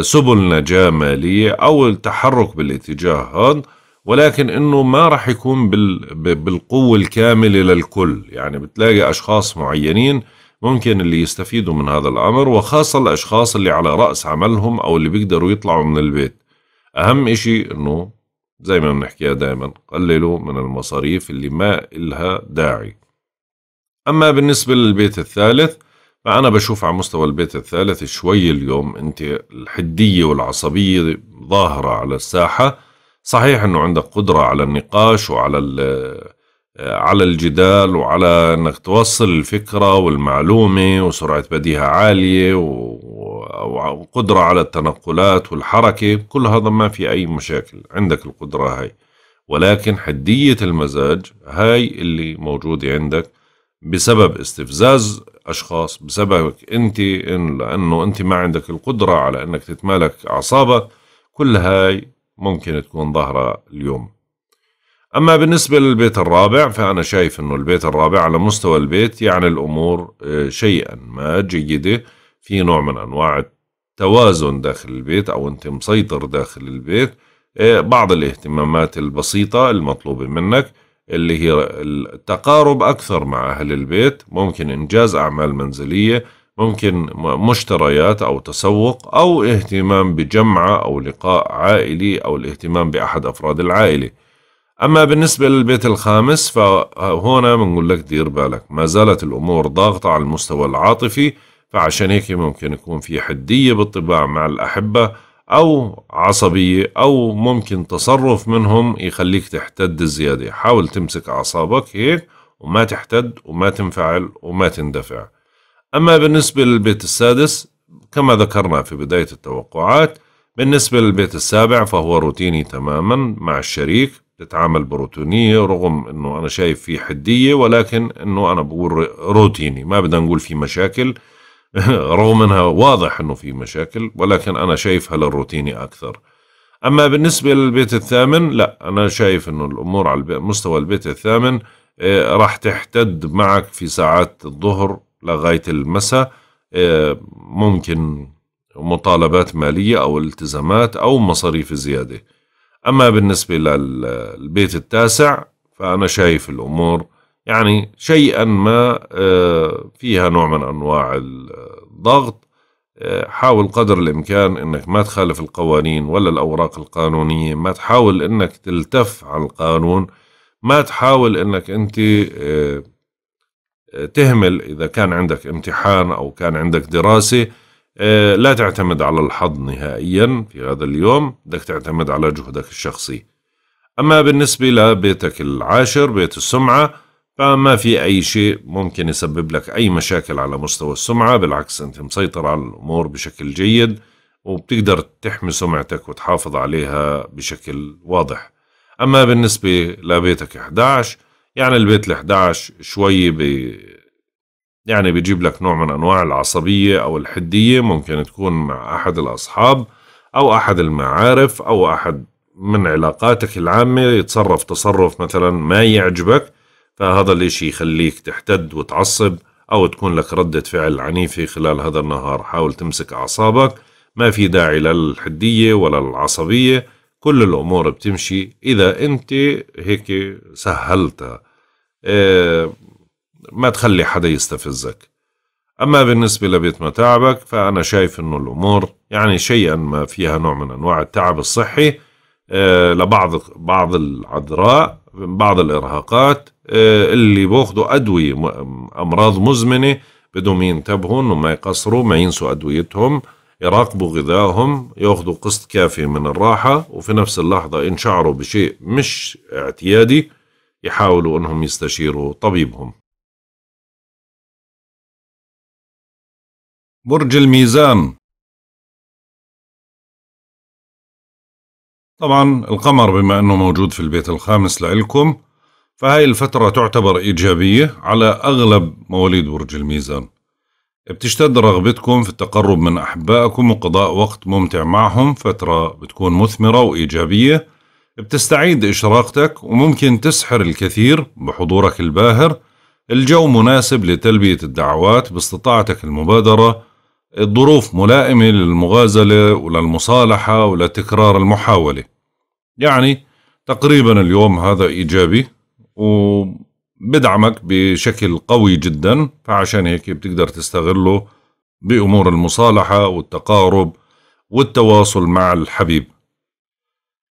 سبل نجاة مالية أو التحرك بالاتجاه هذا ولكن انه ما راح يكون بالقوه الكامله للكل يعني بتلاقي اشخاص معينين ممكن اللي يستفيدوا من هذا الامر وخاصه الاشخاص اللي على راس عملهم او اللي بيقدروا يطلعوا من البيت اهم إشي انه زي ما بنحكيها دائما قللوا من المصاريف اللي ما إلها داعي اما بالنسبه للبيت الثالث فأنا بشوف على مستوى البيت الثالث شوي اليوم أنت الحدية والعصبية ظاهرة على الساحة صحيح أنه عندك قدرة على النقاش وعلى على الجدال وعلى أنك توصل الفكرة والمعلومة وسرعة بديهة عالية وقدرة على التنقلات والحركة كل هذا ما في أي مشاكل عندك القدرة هاي ولكن حدية المزاج هاي اللي موجودة عندك بسبب استفزاز أشخاص بسببك أنت إن لأنه أنت ما عندك القدرة على أنك تتمالك أعصابك كل هاي ممكن تكون ظاهرة اليوم أما بالنسبة للبيت الرابع فأنا شايف أنه البيت الرابع على مستوى البيت يعني الأمور آه، شيئا ما جيدة في نوع من أنواع توازن داخل البيت أو أنت مسيطر داخل البيت آه، بعض الاهتمامات البسيطة المطلوبة منك اللي هي التقارب أكثر مع أهل البيت ممكن إنجاز أعمال منزلية ممكن مشتريات أو تسوق أو اهتمام بجمعة أو لقاء عائلي أو الاهتمام بأحد أفراد العائلة أما بالنسبة للبيت الخامس فهنا بنقول لك دير بالك ما زالت الأمور ضاغطة على المستوى العاطفي فعشان هيك ممكن يكون في حدية بالطباع مع الأحبة أو عصبية أو ممكن تصرف منهم يخليك تحتد زيادة حاول تمسك أعصابك هيك وما تحتد وما تنفعل وما تندفع أما بالنسبة للبيت السادس كما ذكرنا في بداية التوقعات بالنسبة للبيت السابع فهو روتيني تماما مع الشريك تتعامل بروتينية رغم أنه أنا شايف فيه حدية ولكن أنه أنا بقول روتيني ما بدنا نقول في مشاكل [LAUGHS] رغم انها واضح انه في مشاكل ولكن انا شايفها للروتيني اكثر اما بالنسبه للبيت الثامن لا انا شايف انه الامور على مستوى البيت الثامن آه، راح تحتد معك في ساعات الظهر لغايه المساء آه، ممكن مطالبات ماليه او التزامات او مصاريف زياده اما بالنسبه للبيت التاسع فانا شايف الامور يعني شيئا ما آه، فيها نوع من انواع الضغط آه، حاول قدر الامكان انك ما تخالف القوانين ولا الاوراق القانونيه ما تحاول انك تلتف على القانون ما تحاول انك انت آه، تهمل اذا كان عندك امتحان او كان عندك دراسه لا تعتمد على الحظ نهائيا في هذا اليوم بدك تعتمد على جهدك الشخصي اما بالنسبه لبيتك العاشر بيت السمعه فما في أي شيء ممكن يسبب لك أي مشاكل على مستوى السمعة بالعكس أنت مسيطر على الأمور بشكل جيد وبتقدر تحمي سمعتك وتحافظ عليها بشكل واضح أما بالنسبة لبيتك 11 يعني البيت ال 11 شوي بي يعني بيجيب لك نوع من أنواع العصبية أو الحدية ممكن تكون مع أحد الأصحاب أو أحد المعارف أو أحد من علاقاتك العامة يتصرف تصرف مثلا ما يعجبك فهذا الاشي يخليك تحتد وتعصب أو تكون لك ردة فعل عنيفة خلال هذا النهار حاول تمسك أعصابك ما في داعي للحدية ولا العصبية كل الأمور بتمشي إذا أنت هيك سهلتها إيه ما تخلي حدا يستفزك أما بالنسبة لبيت متاعبك فأنا شايف أنه الأمور يعني شيئا ما فيها نوع من أنواع التعب الصحي إيه لبعض بعض العذراء بعض الإرهاقات آه، اللي بياخذوا ادويه امراض مزمنه بدهم ينتبهون وما يقصروا ما ينسوا ادويتهم يراقبوا غذائهم ياخذوا قسط كافي من الراحه وفي نفس اللحظه ان شعروا بشيء مش اعتيادي يحاولوا انهم يستشيروا طبيبهم برج الميزان طبعا القمر بما انه موجود في البيت الخامس لإلكم فهاي الفترة تعتبر إيجابية على أغلب مواليد برج الميزان بتشتد رغبتكم في التقرب من أحبائكم وقضاء وقت ممتع معهم فترة بتكون مثمرة وإيجابية بتستعيد إشراقتك وممكن تسحر الكثير بحضورك الباهر الجو مناسب لتلبية الدعوات باستطاعتك المبادرة الظروف ملائمة للمغازلة وللمصالحة ولتكرار المحاولة يعني تقريبا اليوم هذا إيجابي وبدعمك بشكل قوي جدا فعشان هيك بتقدر تستغله بأمور المصالحة والتقارب والتواصل مع الحبيب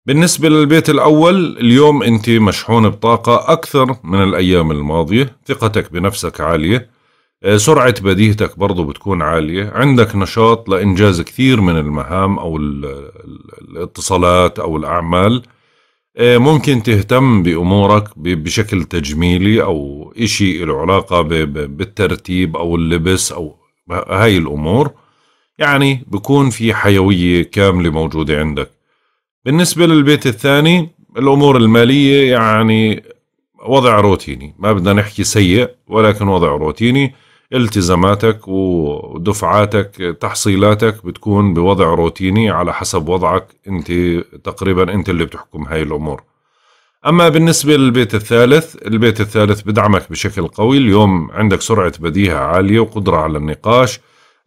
بالنسبة للبيت الأول اليوم أنت مشحون بطاقة أكثر من الأيام الماضية ثقتك بنفسك عالية آه، سرعة بديهتك برضو بتكون عالية عندك نشاط لإنجاز كثير من المهام أو الاتصالات أو الأعمال آه، ممكن تهتم بأمورك بشكل تجميلي أو إشي له علاقة بالترتيب أو اللبس أو هاي الأمور يعني بكون في حيوية كاملة موجودة عندك بالنسبة للبيت الثاني الأمور المالية يعني وضع روتيني ما بدنا نحكي سيء ولكن وضع روتيني التزاماتك ودفعاتك تحصيلاتك بتكون بوضع روتيني على حسب وضعك انت تقريبا انت اللي بتحكم هاي الامور اما بالنسبه للبيت الثالث البيت الثالث بدعمك بشكل قوي اليوم عندك سرعه بديهه عاليه وقدره على النقاش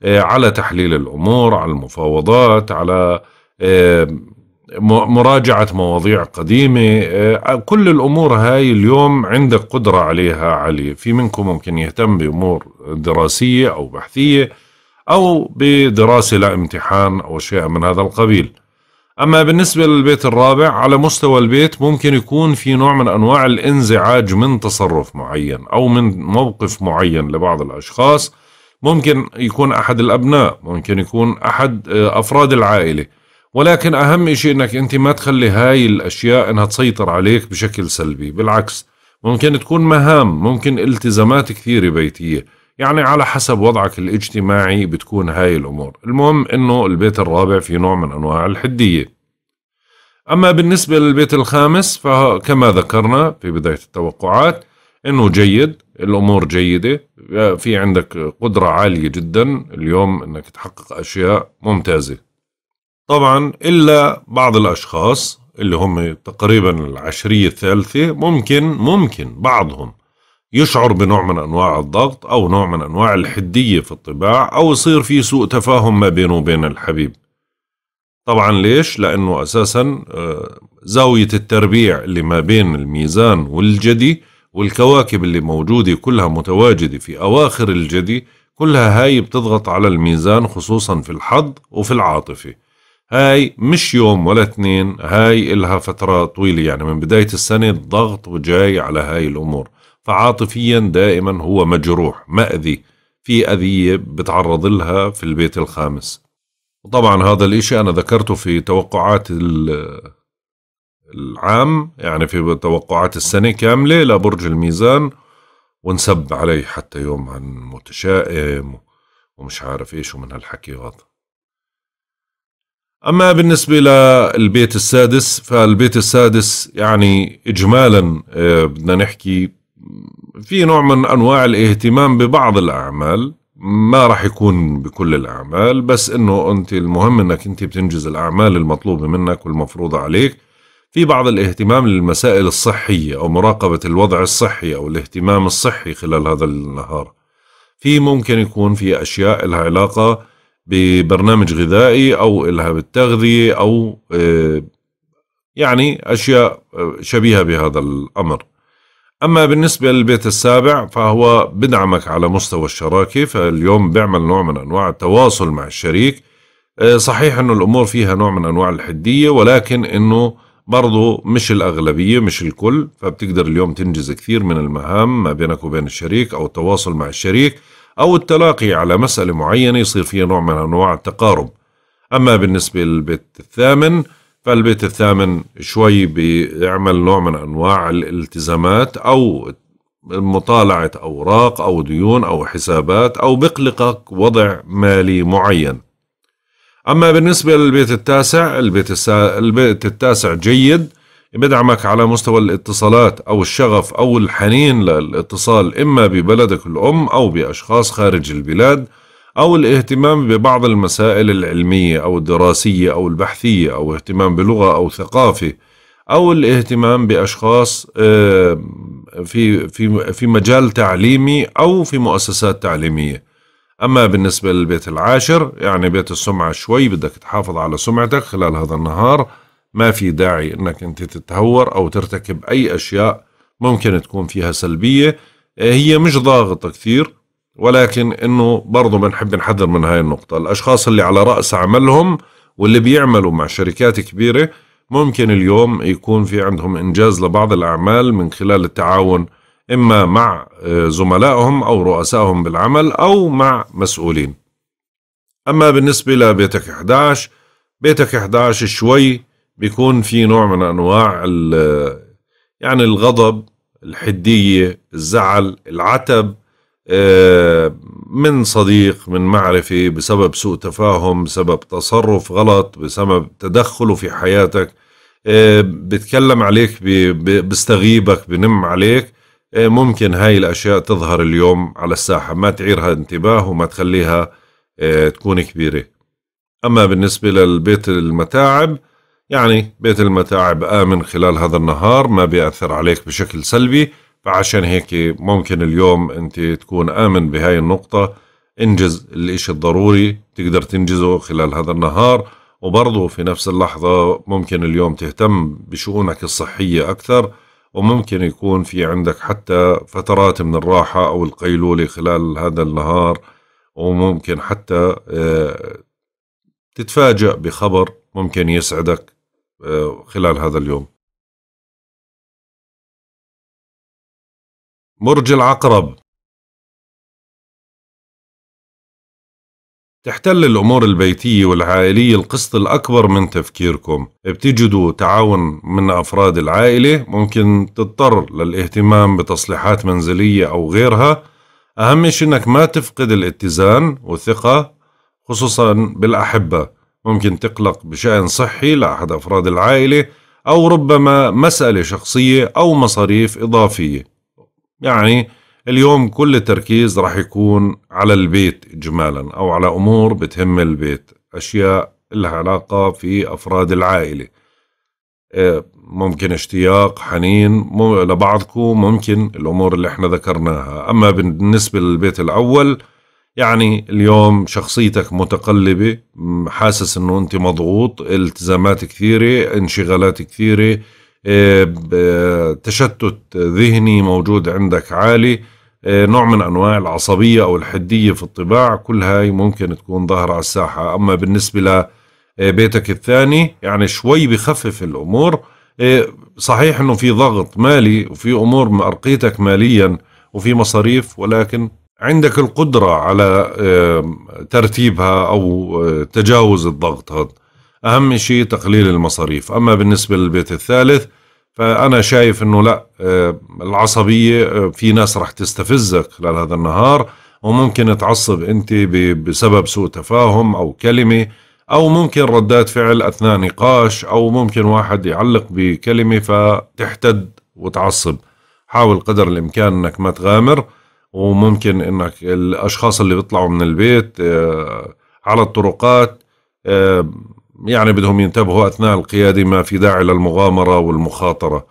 آه، على تحليل الامور على المفاوضات على آه، مراجعة مواضيع قديمة آه، كل الأمور هاي اليوم عندك قدرة عليها علي في منكم ممكن يهتم بأمور دراسية أو بحثية أو بدراسة لامتحان أو شيء من هذا القبيل أما بالنسبة للبيت الرابع على مستوى البيت ممكن يكون في نوع من أنواع الانزعاج من تصرف معين أو من موقف معين لبعض الأشخاص ممكن يكون أحد الأبناء ممكن يكون أحد آه، أفراد العائلة ولكن أهم شيء أنك أنت ما تخلي هاي الأشياء أنها تسيطر عليك بشكل سلبي بالعكس ممكن تكون مهام ممكن التزامات كثيرة بيتية يعني على حسب وضعك الاجتماعي بتكون هاي الأمور المهم أنه البيت الرابع في نوع من أنواع الحدية أما بالنسبة للبيت الخامس فكما ذكرنا في بداية التوقعات أنه جيد الأمور جيدة في عندك قدرة عالية جدا اليوم أنك تحقق أشياء ممتازة طبعا إلا بعض الأشخاص اللي هم تقريبا العشرية الثالثة ممكن ممكن بعضهم يشعر بنوع من أنواع الضغط أو نوع من أنواع الحدية في الطباع أو يصير في سوء تفاهم ما بينه وبين الحبيب طبعا ليش؟ لأنه أساسا آه، زاوية التربيع اللي ما بين الميزان والجدي والكواكب اللي موجودة كلها متواجدة في أواخر الجدي كلها هاي بتضغط على الميزان خصوصا في الحظ وفي العاطفة هاي مش يوم ولا اثنين هاي إلها فترة طويلة يعني من بداية السنة الضغط وجاي على هاي الأمور فعاطفيا دائما هو مجروح مأذي في أذية بتعرض لها في البيت الخامس وطبعا هذا الإشي أنا ذكرته في توقعات العام يعني في توقعات السنة كاملة لبرج الميزان ونسب عليه حتى يوم عن متشائم ومش عارف إيش ومن هالحكي هذا أما بالنسبة للبيت السادس فالبيت السادس يعني إجمالا آه، بدنا نحكي في نوع من أنواع الاهتمام ببعض الأعمال ما راح يكون بكل الأعمال بس إنه أنت المهم إنك أنت بتنجز الأعمال المطلوبة منك والمفروضة عليك في بعض الاهتمام للمسائل الصحية أو مراقبة الوضع الصحي أو الاهتمام الصحي خلال هذا النهار في ممكن يكون في أشياء لها علاقة ببرنامج غذائي او الها بالتغذيه او آه، يعني اشياء آه، شبيهه بهذا الامر. اما بالنسبه للبيت السابع فهو بدعمك على مستوى الشراكه فاليوم بيعمل نوع من انواع التواصل مع الشريك. آه، صحيح انه الامور فيها نوع من انواع الحديه ولكن انه برضو مش الأغلبية مش الكل فبتقدر اليوم تنجز كثير من المهام ما بينك وبين الشريك أو التواصل مع الشريك أو التلاقي على مسألة معينة يصير فيها نوع من أنواع التقارب أما بالنسبة للبيت الثامن فالبيت الثامن شوي بيعمل نوع من أنواع الالتزامات أو مطالعة أوراق أو ديون أو حسابات أو بقلقك وضع مالي معين أما بالنسبة للبيت التاسع البيت, السا... البيت التاسع جيد بدعمك على مستوى الاتصالات أو الشغف أو الحنين للاتصال إما ببلدك الأم أو بأشخاص خارج البلاد أو الاهتمام ببعض المسائل العلمية أو الدراسية أو البحثية أو اهتمام بلغة أو ثقافة أو الاهتمام بأشخاص آه، في في في مجال تعليمي أو في مؤسسات تعليمية. أما بالنسبة للبيت العاشر يعني بيت السمعة شوي بدك تحافظ على سمعتك خلال هذا النهار ما في داعي انك انت تتهور او ترتكب اي اشياء ممكن تكون فيها سلبيه آه، هي مش ضاغطه كثير ولكن انه برضه بنحب نحذر من هاي النقطه الاشخاص اللي على راس عملهم واللي بيعملوا مع شركات كبيره ممكن اليوم يكون في عندهم انجاز لبعض الاعمال من خلال التعاون اما مع آه، زملائهم او رؤسائهم بالعمل او مع مسؤولين اما بالنسبه لبيتك 11 بيتك 11 شوي بيكون في نوع من انواع يعني الغضب الحديه الزعل العتب آه، من صديق من معرفه بسبب سوء تفاهم بسبب تصرف غلط بسبب تدخله في حياتك آه، بتكلم عليك بيستغيبك بنم عليك آه، ممكن هاي الاشياء تظهر اليوم على الساحه ما تعيرها انتباه وما تخليها تكون كبيره اما بالنسبه للبيت المتاعب يعني بيت المتاعب آمن خلال هذا النهار ما بيأثر عليك بشكل سلبي فعشان هيك ممكن اليوم أنت تكون آمن بهاي النقطة انجز الإشي الضروري تقدر تنجزه خلال هذا النهار وبرضه في نفس اللحظة ممكن اليوم تهتم بشؤونك الصحية أكثر وممكن يكون في عندك حتى فترات من الراحة أو القيلولة خلال هذا النهار وممكن حتى آه، تتفاجأ بخبر ممكن يسعدك آه، خلال هذا اليوم برج العقرب تحتل الأمور البيتية والعائلية القسط الأكبر من تفكيركم بتجدوا تعاون من أفراد العائلة ممكن تضطر للاهتمام بتصليحات منزلية أو غيرها أهم شيء أنك ما تفقد الاتزان والثقة خصوصا بالأحبة ممكن تقلق بشأن صحي لأحد أفراد العائلة أو ربما مسألة شخصية أو مصاريف إضافية يعني اليوم كل التركيز راح يكون على البيت إجمالا أو على أمور بتهم البيت أشياء لها علاقة في أفراد العائلة آه، ممكن اشتياق حنين لبعضكم ممكن الأمور اللي احنا ذكرناها أما بالنسبة للبيت الأول يعني اليوم شخصيتك متقلبة حاسس انه انت مضغوط التزامات كثيرة انشغالات كثيرة آه، تشتت ذهني موجود عندك عالي آه، نوع من انواع العصبية او الحدية في الطباع كل هاي ممكن تكون ظاهرة على الساحة اما بالنسبة لبيتك آه، الثاني يعني شوي بخفف الامور صحيح انه في ضغط مالي وفي امور مارقيتك ماليا وفي مصاريف ولكن عندك القدرة على ترتيبها أو آه، تجاوز الضغط هذا أهم شيء تقليل المصاريف أما بالنسبة للبيت الثالث فأنا شايف أنه لا العصبية في ناس رح تستفزك خلال هذا النهار وممكن تعصب أنت بسبب سوء تفاهم أو كلمة أو ممكن ردات فعل أثناء نقاش أو ممكن واحد يعلق بكلمة فتحتد وتعصب حاول قدر الإمكان أنك ما تغامر وممكن انك الاشخاص اللي بيطلعوا من البيت آه، على الطرقات آه، يعني بدهم ينتبهوا اثناء القياده ما في داعي للمغامره والمخاطره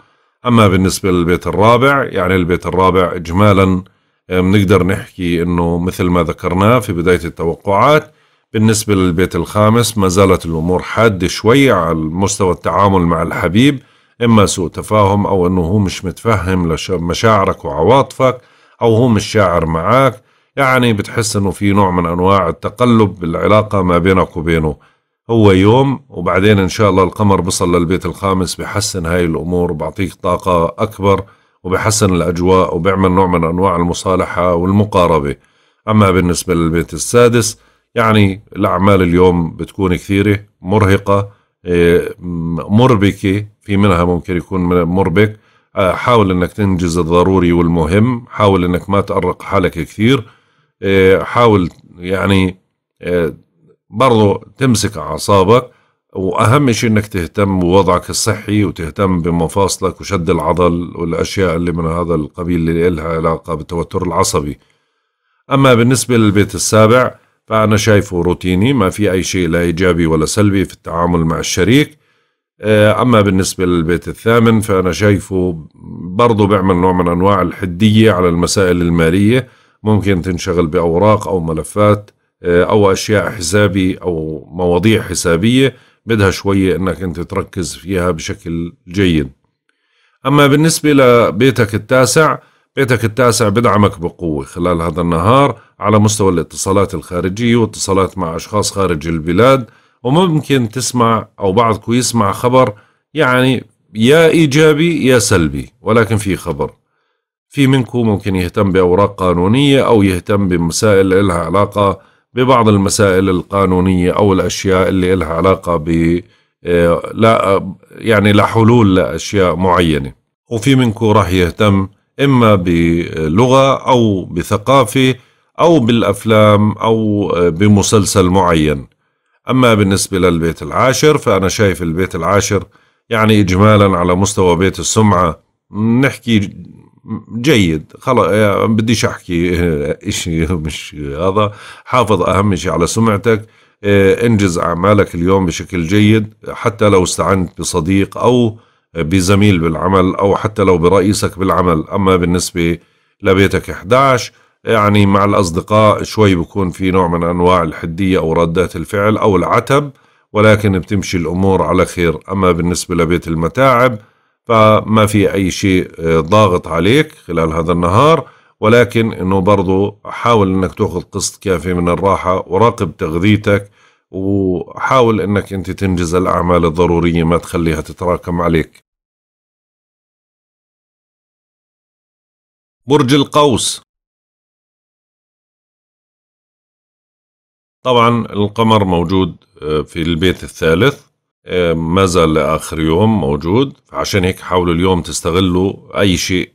اما بالنسبه للبيت الرابع يعني البيت الرابع اجمالا بنقدر آه، نحكي انه مثل ما ذكرناه في بدايه التوقعات بالنسبه للبيت الخامس ما زالت الامور حاده شوي على مستوى التعامل مع الحبيب اما سوء تفاهم او انه هو مش متفهم مشاعرك وعواطفك أو هو مش شاعر معك يعني بتحس أنه في نوع من أنواع التقلب بالعلاقة ما بينك وبينه هو يوم وبعدين إن شاء الله القمر بصل للبيت الخامس بحسن هاي الأمور وبعطيك طاقة أكبر وبحسن الأجواء وبيعمل نوع من أنواع المصالحة والمقاربة أما بالنسبة للبيت السادس يعني الأعمال اليوم بتكون كثيرة مرهقة إيه، مربكة في منها ممكن يكون مربك آه، حاول انك تنجز الضروري والمهم حاول انك ما تأرق حالك كثير آه، حاول يعني آه، برضو تمسك اعصابك واهم شيء انك تهتم بوضعك الصحي وتهتم بمفاصلك وشد العضل والاشياء اللي من هذا القبيل اللي لها علاقه بالتوتر العصبي اما بالنسبه للبيت السابع فانا شايفه روتيني ما في اي شيء لا ايجابي ولا سلبي في التعامل مع الشريك آه، أما بالنسبة للبيت الثامن فأنا شايفه برضه بيعمل نوع من أنواع الحدية على المسائل المالية ممكن تنشغل بأوراق أو ملفات آه، أو أشياء حسابي أو مواضيع حسابية بدها شوية أنك أنت تركز فيها بشكل جيد أما بالنسبة لبيتك التاسع بيتك التاسع بدعمك بقوة خلال هذا النهار على مستوى الاتصالات الخارجية واتصالات مع أشخاص خارج البلاد وممكن تسمع أو بعضكم يسمع خبر يعني يا إيجابي يا سلبي ولكن في خبر في منكم ممكن يهتم بأوراق قانونية أو يهتم بمسائل لها علاقة ببعض المسائل القانونية أو الأشياء اللي لها علاقة ب آه، لا يعني لحلول لأشياء معينة وفي منكم راح يهتم إما بلغة أو بثقافة أو بالأفلام أو آه، بمسلسل معين أما بالنسبة للبيت العاشر فأنا شايف البيت العاشر يعني إجمالا على مستوى بيت السمعة نحكي جيد خلاص بديش أحكي إشي مش هذا حافظ أهم شيء على سمعتك انجز أعمالك اليوم بشكل جيد حتى لو استعنت بصديق أو بزميل بالعمل أو حتى لو برئيسك بالعمل أما بالنسبة لبيتك 11 يعني مع الأصدقاء شوي بكون في نوع من أنواع الحدية أو ردات الفعل أو العتب ولكن بتمشي الأمور على خير أما بالنسبة لبيت المتاعب فما في أي شيء آه، ضاغط عليك خلال هذا النهار ولكن أنه برضو حاول أنك تأخذ قسط كافي من الراحة وراقب تغذيتك وحاول أنك أنت تنجز الأعمال الضرورية ما تخليها تتراكم عليك برج القوس طبعا القمر موجود آه، في البيت الثالث آه، ما زال لآخر يوم موجود عشان هيك حاولوا اليوم تستغلوا أي شيء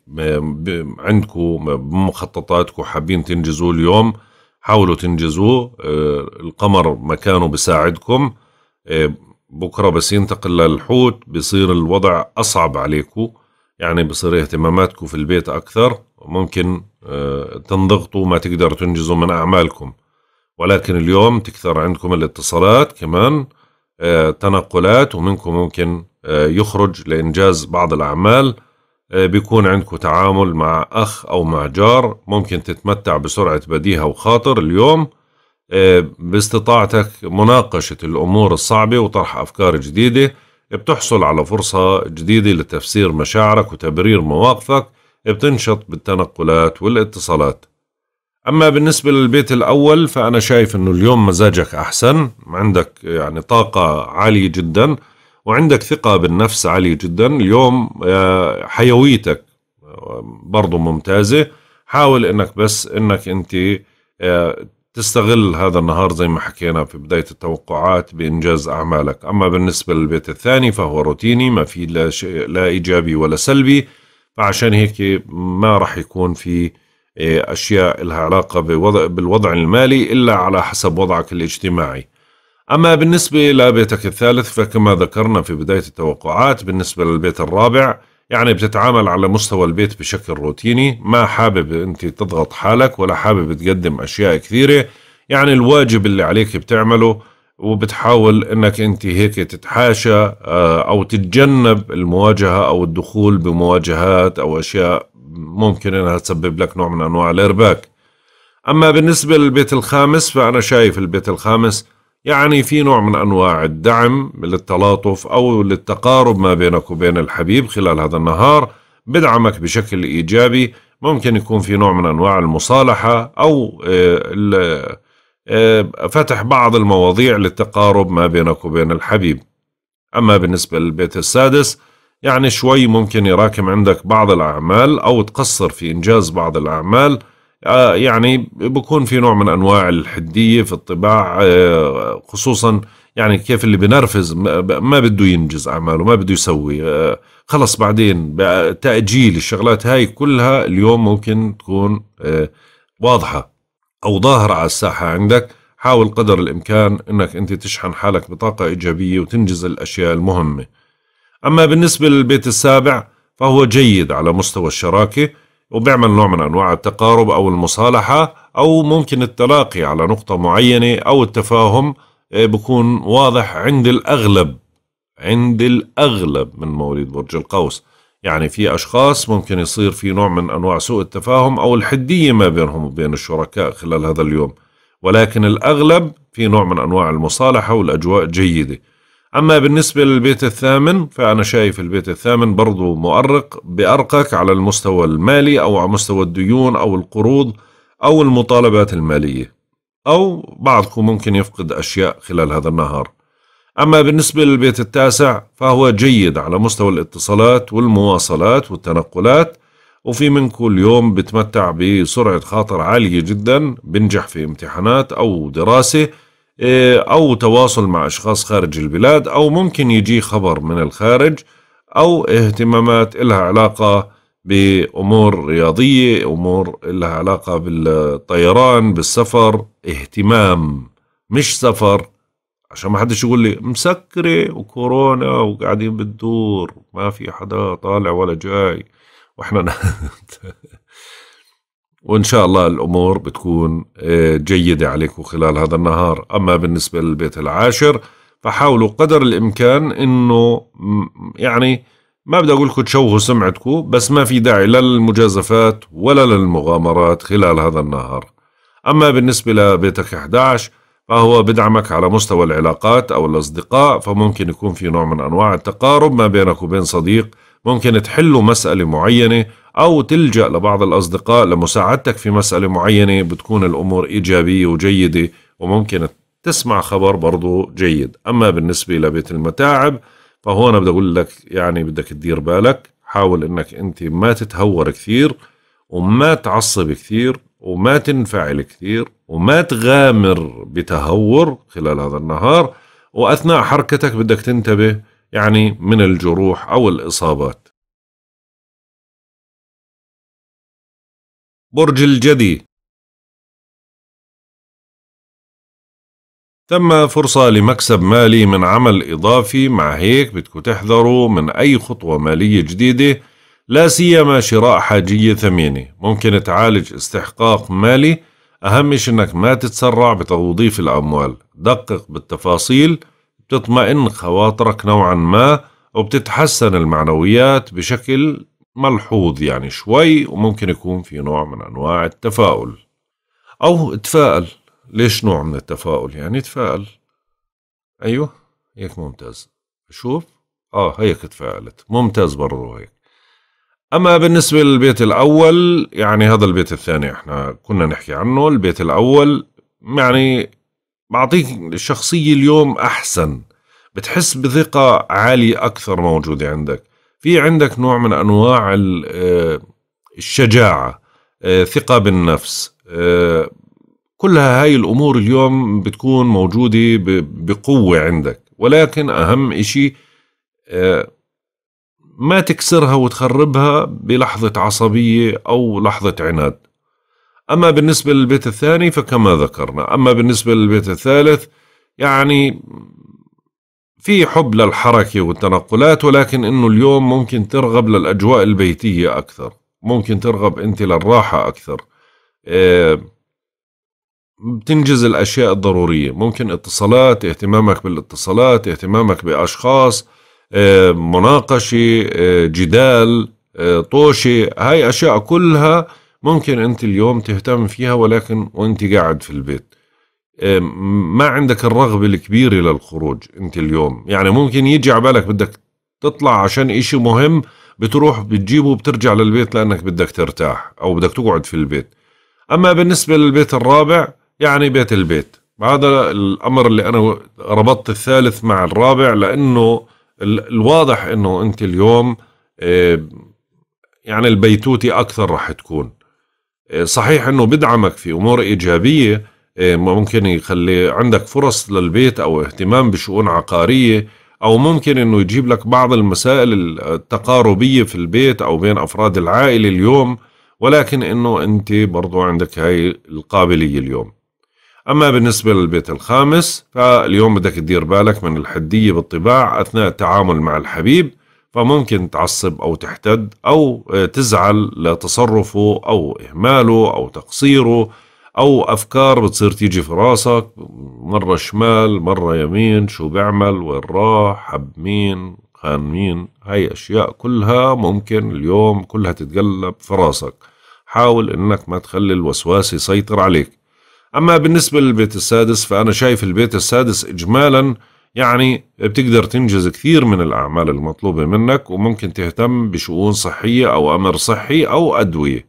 عندكم بمخططاتكم حابين تنجزوه اليوم حاولوا تنجزوه آه، القمر مكانه بساعدكم بكرة بس ينتقل للحوت بصير الوضع أصعب عليكم يعني بصير اهتماماتكم في البيت أكثر ممكن تنضغطوا ما تقدروا تنجزوا من أعمالكم ولكن اليوم تكثر عندكم الاتصالات كمان آه، تنقلات ومنكم ممكن آه، يخرج لإنجاز بعض الأعمال آه، بيكون عندكم تعامل مع أخ أو مع جار ممكن تتمتع بسرعة بديهة وخاطر اليوم باستطاعتك مناقشة الأمور الصعبة وطرح أفكار جديدة بتحصل على فرصة جديدة لتفسير مشاعرك وتبرير مواقفك بتنشط بالتنقلات والاتصالات أما بالنسبة للبيت الأول فأنا شايف أنه اليوم مزاجك أحسن عندك يعني طاقة عالية جدا وعندك ثقة بالنفس عالية جدا اليوم آه، حيويتك آه، برضو ممتازة حاول أنك بس أنك أنت آه، تستغل هذا النهار زي ما حكينا في بداية التوقعات بإنجاز أعمالك أما بالنسبة للبيت الثاني فهو روتيني ما في لا, شيء لا إيجابي ولا سلبي فعشان هيك ما راح يكون في إيه، أشياء لها علاقة بوضع بالوضع المالي إلا على حسب وضعك الاجتماعي أما بالنسبة لبيتك الثالث فكما ذكرنا في بداية التوقعات بالنسبة للبيت الرابع يعني بتتعامل على مستوى البيت بشكل روتيني ما حابب أنت تضغط حالك ولا حابب تقدم أشياء كثيرة يعني الواجب اللي عليك بتعمله وبتحاول انك انت هيك تتحاشى آه، او تتجنب المواجهه او الدخول بمواجهات او اشياء ممكن انها تسبب لك نوع من انواع الارباك اما بالنسبه للبيت الخامس فانا شايف البيت الخامس يعني في نوع من انواع الدعم للتلاطف او للتقارب ما بينك وبين الحبيب خلال هذا النهار بدعمك بشكل ايجابي ممكن يكون في نوع من انواع المصالحه او آه، آه، فتح بعض المواضيع للتقارب ما بينك وبين الحبيب اما بالنسبه للبيت السادس يعني شوي ممكن يراكم عندك بعض الأعمال أو تقصر في إنجاز بعض الأعمال آه، يعني بكون في نوع من أنواع الحدية في الطباع آه، خصوصا يعني كيف اللي بنرفز ما بده ينجز أعماله ما بده يسوي آه، خلص بعدين تأجيل الشغلات هاي كلها اليوم ممكن تكون واضحة أو ظاهرة على الساحة عندك حاول قدر الإمكان أنك أنت تشحن حالك بطاقة إيجابية وتنجز الأشياء المهمة أما بالنسبة للبيت السابع فهو جيد على مستوى الشراكة وبيعمل نوع من أنواع التقارب أو المصالحة أو ممكن التلاقي على نقطة معينة أو التفاهم آه، بكون واضح عند الأغلب عند الأغلب من مواليد برج القوس يعني في أشخاص ممكن يصير في نوع من أنواع سوء التفاهم أو الحدية ما بينهم وبين الشركاء خلال هذا اليوم ولكن الأغلب في نوع من أنواع المصالحة والأجواء جيدة أما بالنسبة للبيت الثامن فأنا شايف البيت الثامن برضو مؤرق بأرقك على المستوى المالي أو على مستوى الديون أو القروض أو المطالبات المالية أو بعضكم ممكن يفقد أشياء خلال هذا النهار أما بالنسبة للبيت التاسع فهو جيد على مستوى الاتصالات والمواصلات والتنقلات وفي منكم اليوم بتمتع بسرعة خاطر عالية جدا بنجح في امتحانات أو دراسة إيه، أو تواصل مع أشخاص خارج البلاد أو ممكن يجي خبر من الخارج أو اهتمامات لها علاقة بأمور رياضية أمور لها علاقة بالطيران بالسفر اهتمام مش سفر عشان ما حدش يقول لي مسكرة وكورونا وقاعدين بتدور ما في حدا طالع ولا جاي واحنا [LAUGHS] وإن شاء الله الأمور بتكون آه، جيدة عليكم خلال هذا النهار أما بالنسبة للبيت العاشر فحاولوا قدر الإمكان أنه يعني ما بدي أقول لكم تشوهوا سمعتكم بس ما في داعي لا للمجازفات ولا للمغامرات خلال هذا النهار أما بالنسبة لبيتك 11 فهو بدعمك على مستوى العلاقات أو الأصدقاء فممكن يكون في نوع من أنواع التقارب ما بينك وبين صديق ممكن تحلوا مسألة معينة أو تلجأ لبعض الأصدقاء لمساعدتك في مسألة معينة بتكون الأمور إيجابية وجيدة وممكن تسمع خبر برضو جيد أما بالنسبة لبيت المتاعب فهون بدي أقول لك يعني بدك تدير بالك حاول أنك أنت ما تتهور كثير وما تعصب كثير وما تنفعل كثير وما تغامر بتهور خلال هذا النهار وأثناء حركتك بدك تنتبه يعني من الجروح أو الإصابات برج الجدي تم فرصة لمكسب مالي من عمل إضافي مع هيك بدكم تحذروا من أي خطوة مالية جديدة لا سيما شراء حاجية ثمينة ممكن تعالج استحقاق مالي أهم شيء أنك ما تتسرع بتوظيف الأموال دقق بالتفاصيل بتطمئن خواطرك نوعا ما وبتتحسن المعنويات بشكل ملحوظ يعني شوي وممكن يكون في نوع من أنواع التفاؤل أو تفائل ليش نوع من التفاؤل يعني تفائل أيوه هيك ممتاز شوف آه هيك تفائلت ممتاز برضو هيك أما بالنسبة للبيت الأول يعني هذا البيت الثاني إحنا كنا نحكي عنه البيت الأول يعني بعطيك الشخصية اليوم أحسن بتحس بثقة عالية أكثر موجودة عندك في عندك نوع من أنواع آه، الشجاعة آه، ثقة بالنفس آه، كلها هاي الأمور اليوم بتكون موجودة بقوة عندك ولكن أهم إشي ما تكسرها وتخربها بلحظة عصبية أو لحظة عناد أما بالنسبة للبيت الثاني فكما ذكرنا أما بالنسبة للبيت الثالث يعني في حب للحركة والتنقلات ولكن إنه اليوم ممكن ترغب للأجواء البيتية أكثر ممكن ترغب أنت للراحة أكثر آه، بتنجز الأشياء الضرورية ممكن اتصالات اهتمامك بالاتصالات اهتمامك بأشخاص آه، مناقشة آه، جدال طوشة هاي أشياء كلها ممكن أنت اليوم تهتم فيها ولكن وأنت قاعد في البيت ما عندك الرغبة الكبيرة للخروج أنت اليوم يعني ممكن يجي على بالك بدك تطلع عشان إشي مهم بتروح بتجيبه وبترجع للبيت لأنك بدك ترتاح أو بدك تقعد في البيت أما بالنسبة للبيت الرابع يعني بيت البيت هذا الأمر اللي أنا ربطت الثالث مع الرابع لأنه الواضح أنه أنت اليوم يعني البيتوتي أكثر رح تكون إيه، صحيح انه بدعمك في امور ايجابيه إيه، ممكن يخلي عندك فرص للبيت او اهتمام بشؤون عقاريه او ممكن انه يجيب لك بعض المسائل التقاربيه في البيت او بين افراد العائله اليوم ولكن انه انت برضو عندك هاي القابليه اليوم اما بالنسبه للبيت الخامس فاليوم بدك تدير بالك من الحديه بالطباع اثناء التعامل مع الحبيب فممكن تعصب أو تحتد أو آه، تزعل لتصرفه أو إهماله أو تقصيره أو أفكار بتصير تيجي في راسك مرة شمال مرة يمين شو بيعمل وين راح حب مين خان مين هاي أشياء كلها ممكن اليوم كلها تتقلب في راسك حاول إنك ما تخلي الوسواس يسيطر عليك أما بالنسبة للبيت السادس فأنا شايف البيت السادس إجمالاً يعني بتقدر تنجز كثير من الأعمال المطلوبة منك وممكن تهتم بشؤون صحية أو أمر صحي أو أدوية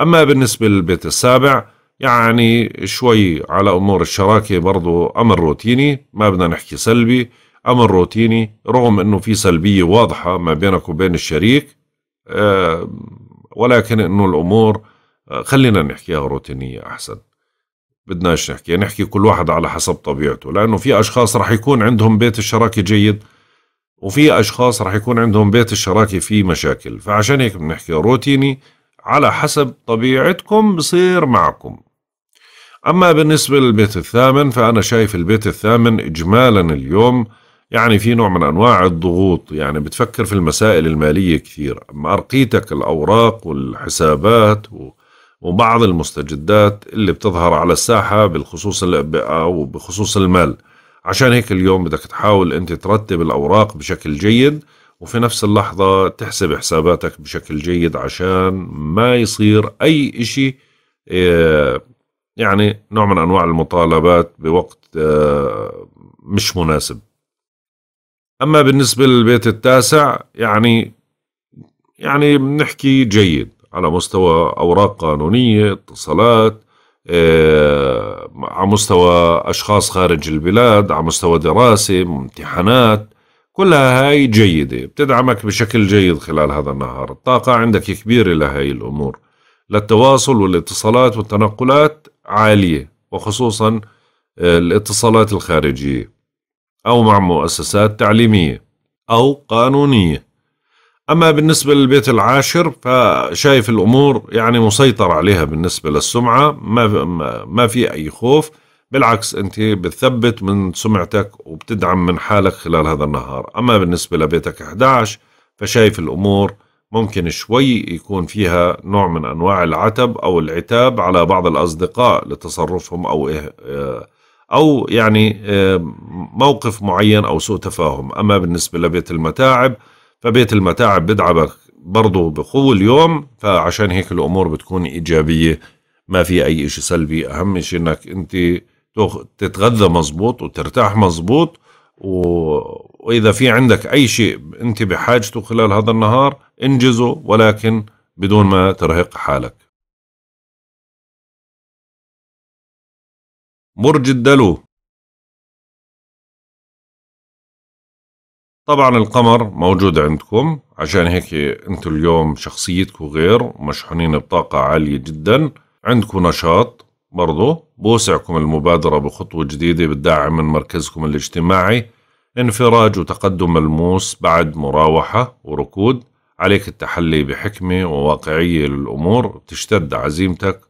أما بالنسبة للبيت السابع يعني شوي على أمور الشراكة برضو أمر روتيني ما بدنا نحكي سلبي أمر روتيني رغم أنه في سلبية واضحة ما بينك وبين الشريك آه، ولكن أنه الأمور آه، خلينا نحكيها روتينية أحسن بدناش نحكي يعني نحكي كل واحد على حسب طبيعته لأنه في أشخاص رح يكون عندهم بيت الشراكة جيد وفي أشخاص رح يكون عندهم بيت الشراكة فيه مشاكل فعشان هيك بنحكي روتيني على حسب طبيعتكم بصير معكم أما بالنسبة للبيت الثامن فأنا شايف البيت الثامن إجمالا اليوم يعني في نوع من أنواع الضغوط يعني بتفكر في المسائل المالية كثير أما أرقيتك الأوراق والحسابات و... وبعض المستجدات اللي بتظهر على الساحة بالخصوص أو بخصوص المال عشان هيك اليوم بدك تحاول أنت ترتب الأوراق بشكل جيد وفي نفس اللحظة تحسب حساباتك بشكل جيد عشان ما يصير أي إشي آه، يعني نوع من أنواع المطالبات بوقت آه، مش مناسب أما بالنسبة للبيت التاسع يعني يعني بنحكي جيد على مستوى أوراق قانونية اتصالات آه، على مستوى أشخاص خارج البلاد على مستوى دراسة امتحانات كلها هاي جيدة بتدعمك بشكل جيد خلال هذا النهار الطاقة عندك كبيرة لهاي الأمور للتواصل والاتصالات والتنقلات عالية وخصوصا آه، الاتصالات الخارجية أو مع مؤسسات تعليمية أو قانونية أما بالنسبة للبيت العاشر فشايف الأمور يعني مسيطر عليها بالنسبة للسمعة ما ما في أي خوف بالعكس أنت بتثبت من سمعتك وبتدعم من حالك خلال هذا النهار أما بالنسبة لبيتك 11 فشايف الأمور ممكن شوي يكون فيها نوع من أنواع العتب أو العتاب على بعض الأصدقاء لتصرفهم أو إيه أو يعني آه، موقف معين أو سوء تفاهم أما بالنسبة لبيت المتاعب فبيت المتاعب بدعبك برضه بقوة اليوم فعشان هيك الأمور بتكون إيجابية ما في أي إشي سلبي أهم شيء إنك أنت تتغذى مزبوط وترتاح مزبوط و... وإذا في عندك أي شيء أنت بحاجته خلال هذا النهار انجزه ولكن بدون ما ترهق حالك برج الدلو طبعا القمر موجود عندكم عشان هيك انتم اليوم شخصيتكم غير مشحونين بطاقة عالية جدا عندكم نشاط برضو بوسعكم المبادرة بخطوة جديدة بتدعم من مركزكم الاجتماعي انفراج وتقدم ملموس بعد مراوحة وركود عليك التحلي بحكمة وواقعية للأمور بتشتد عزيمتك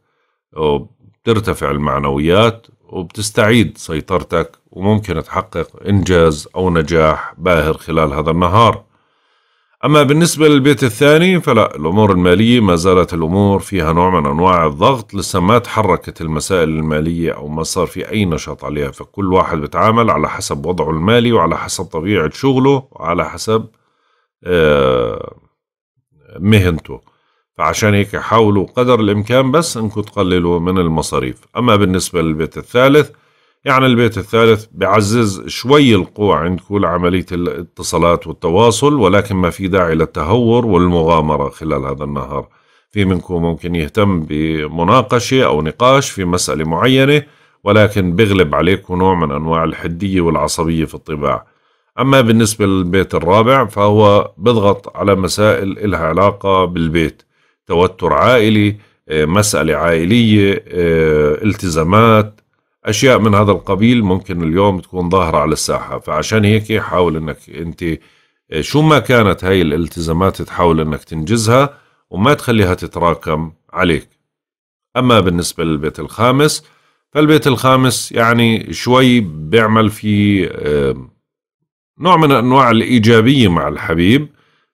وبترتفع المعنويات وبتستعيد سيطرتك وممكن تحقق إنجاز أو نجاح باهر خلال هذا النهار أما بالنسبة للبيت الثاني فلا الأمور المالية ما زالت الأمور فيها نوع من أنواع الضغط لسه ما تحركت المسائل المالية أو ما صار في أي نشاط عليها فكل واحد بتعامل على حسب وضعه المالي وعلى حسب طبيعة شغله وعلى حسب آه، مهنته فعشان هيك حاولوا قدر الإمكان بس إنكم تقللوا من المصاريف أما بالنسبة للبيت الثالث يعني البيت الثالث بعزز شوي القوة عندكم لعملية الاتصالات والتواصل ولكن ما في داعي للتهور والمغامرة خلال هذا النهار في منكم ممكن يهتم بمناقشة أو نقاش في مسألة معينة ولكن بغلب عليكم نوع من أنواع الحدية والعصبية في الطباع أما بالنسبة للبيت الرابع فهو بضغط على مسائل إلها علاقة بالبيت توتر عائلي آه، مسألة عائلية آه، التزامات أشياء من هذا القبيل ممكن اليوم تكون ظاهرة على الساحة فعشان هيك حاول أنك أنت آه، شو ما كانت هاي الالتزامات تحاول أنك تنجزها وما تخليها تتراكم عليك أما بالنسبة للبيت الخامس فالبيت الخامس يعني شوي بيعمل في نوع من أنواع الإيجابية مع الحبيب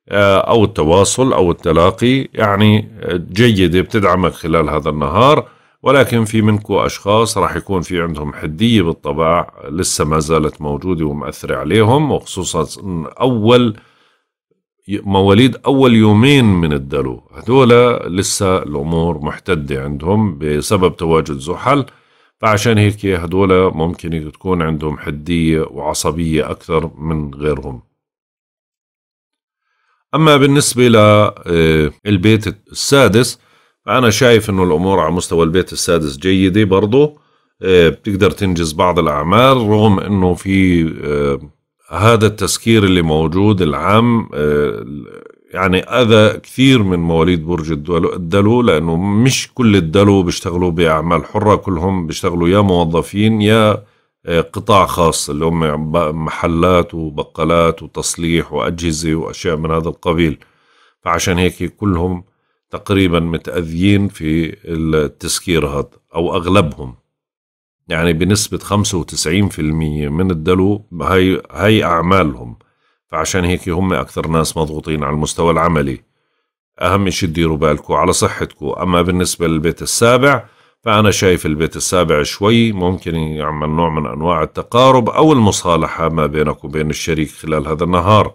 آه، أو التواصل أو التلاقي يعني آه، جيدة بتدعمك خلال هذا النهار ولكن في منكم أشخاص راح يكون في عندهم حدية بالطبع لسه ما زالت موجودة ومأثرة عليهم وخصوصا أول مواليد أول يومين من الدلو هدول لسه الأمور محتدة عندهم بسبب تواجد زحل فعشان هيك هدول ممكن تكون عندهم حدية وعصبية أكثر من غيرهم أما بالنسبة للبيت آه، السادس فأنا شايف أنه الأمور على مستوى البيت السادس جيدة برضه آه، بتقدر تنجز بعض الأعمال رغم أنه في آه، هذا التسكير اللي موجود العام يعني أذى كثير من مواليد برج الدلو لأنه مش كل الدلو بيشتغلوا بأعمال حرة كلهم بيشتغلوا يا موظفين يا آه، قطاع خاص اللي هم محلات وبقالات وتصليح وأجهزة وأشياء من هذا القبيل فعشان هيك كلهم تقريبا متأذيين في التسكير هذا أو أغلبهم يعني بنسبة 95% من الدلو هي, هي أعمالهم فعشان هيك هم أكثر ناس مضغوطين على المستوى العملي أهم شيء تديروا بالكم على صحتكم أما بالنسبة للبيت السابع فأنا شايف البيت السابع شوي ممكن يعمل نوع من أنواع التقارب أو المصالحة ما بينك وبين الشريك خلال هذا النهار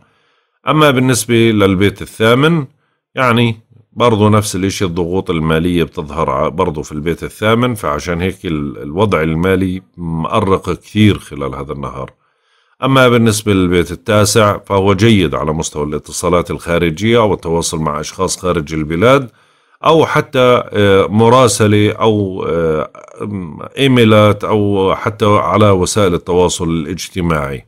أما بالنسبة للبيت الثامن يعني برضو نفس الاشي الضغوط المالية بتظهر برضو في البيت الثامن فعشان هيك الوضع المالي مأرق كثير خلال هذا النهار أما بالنسبة للبيت التاسع فهو جيد على مستوى الاتصالات الخارجية والتواصل مع أشخاص خارج البلاد او حتى آه، مراسله او آه، ايميلات او حتى على وسائل التواصل الاجتماعي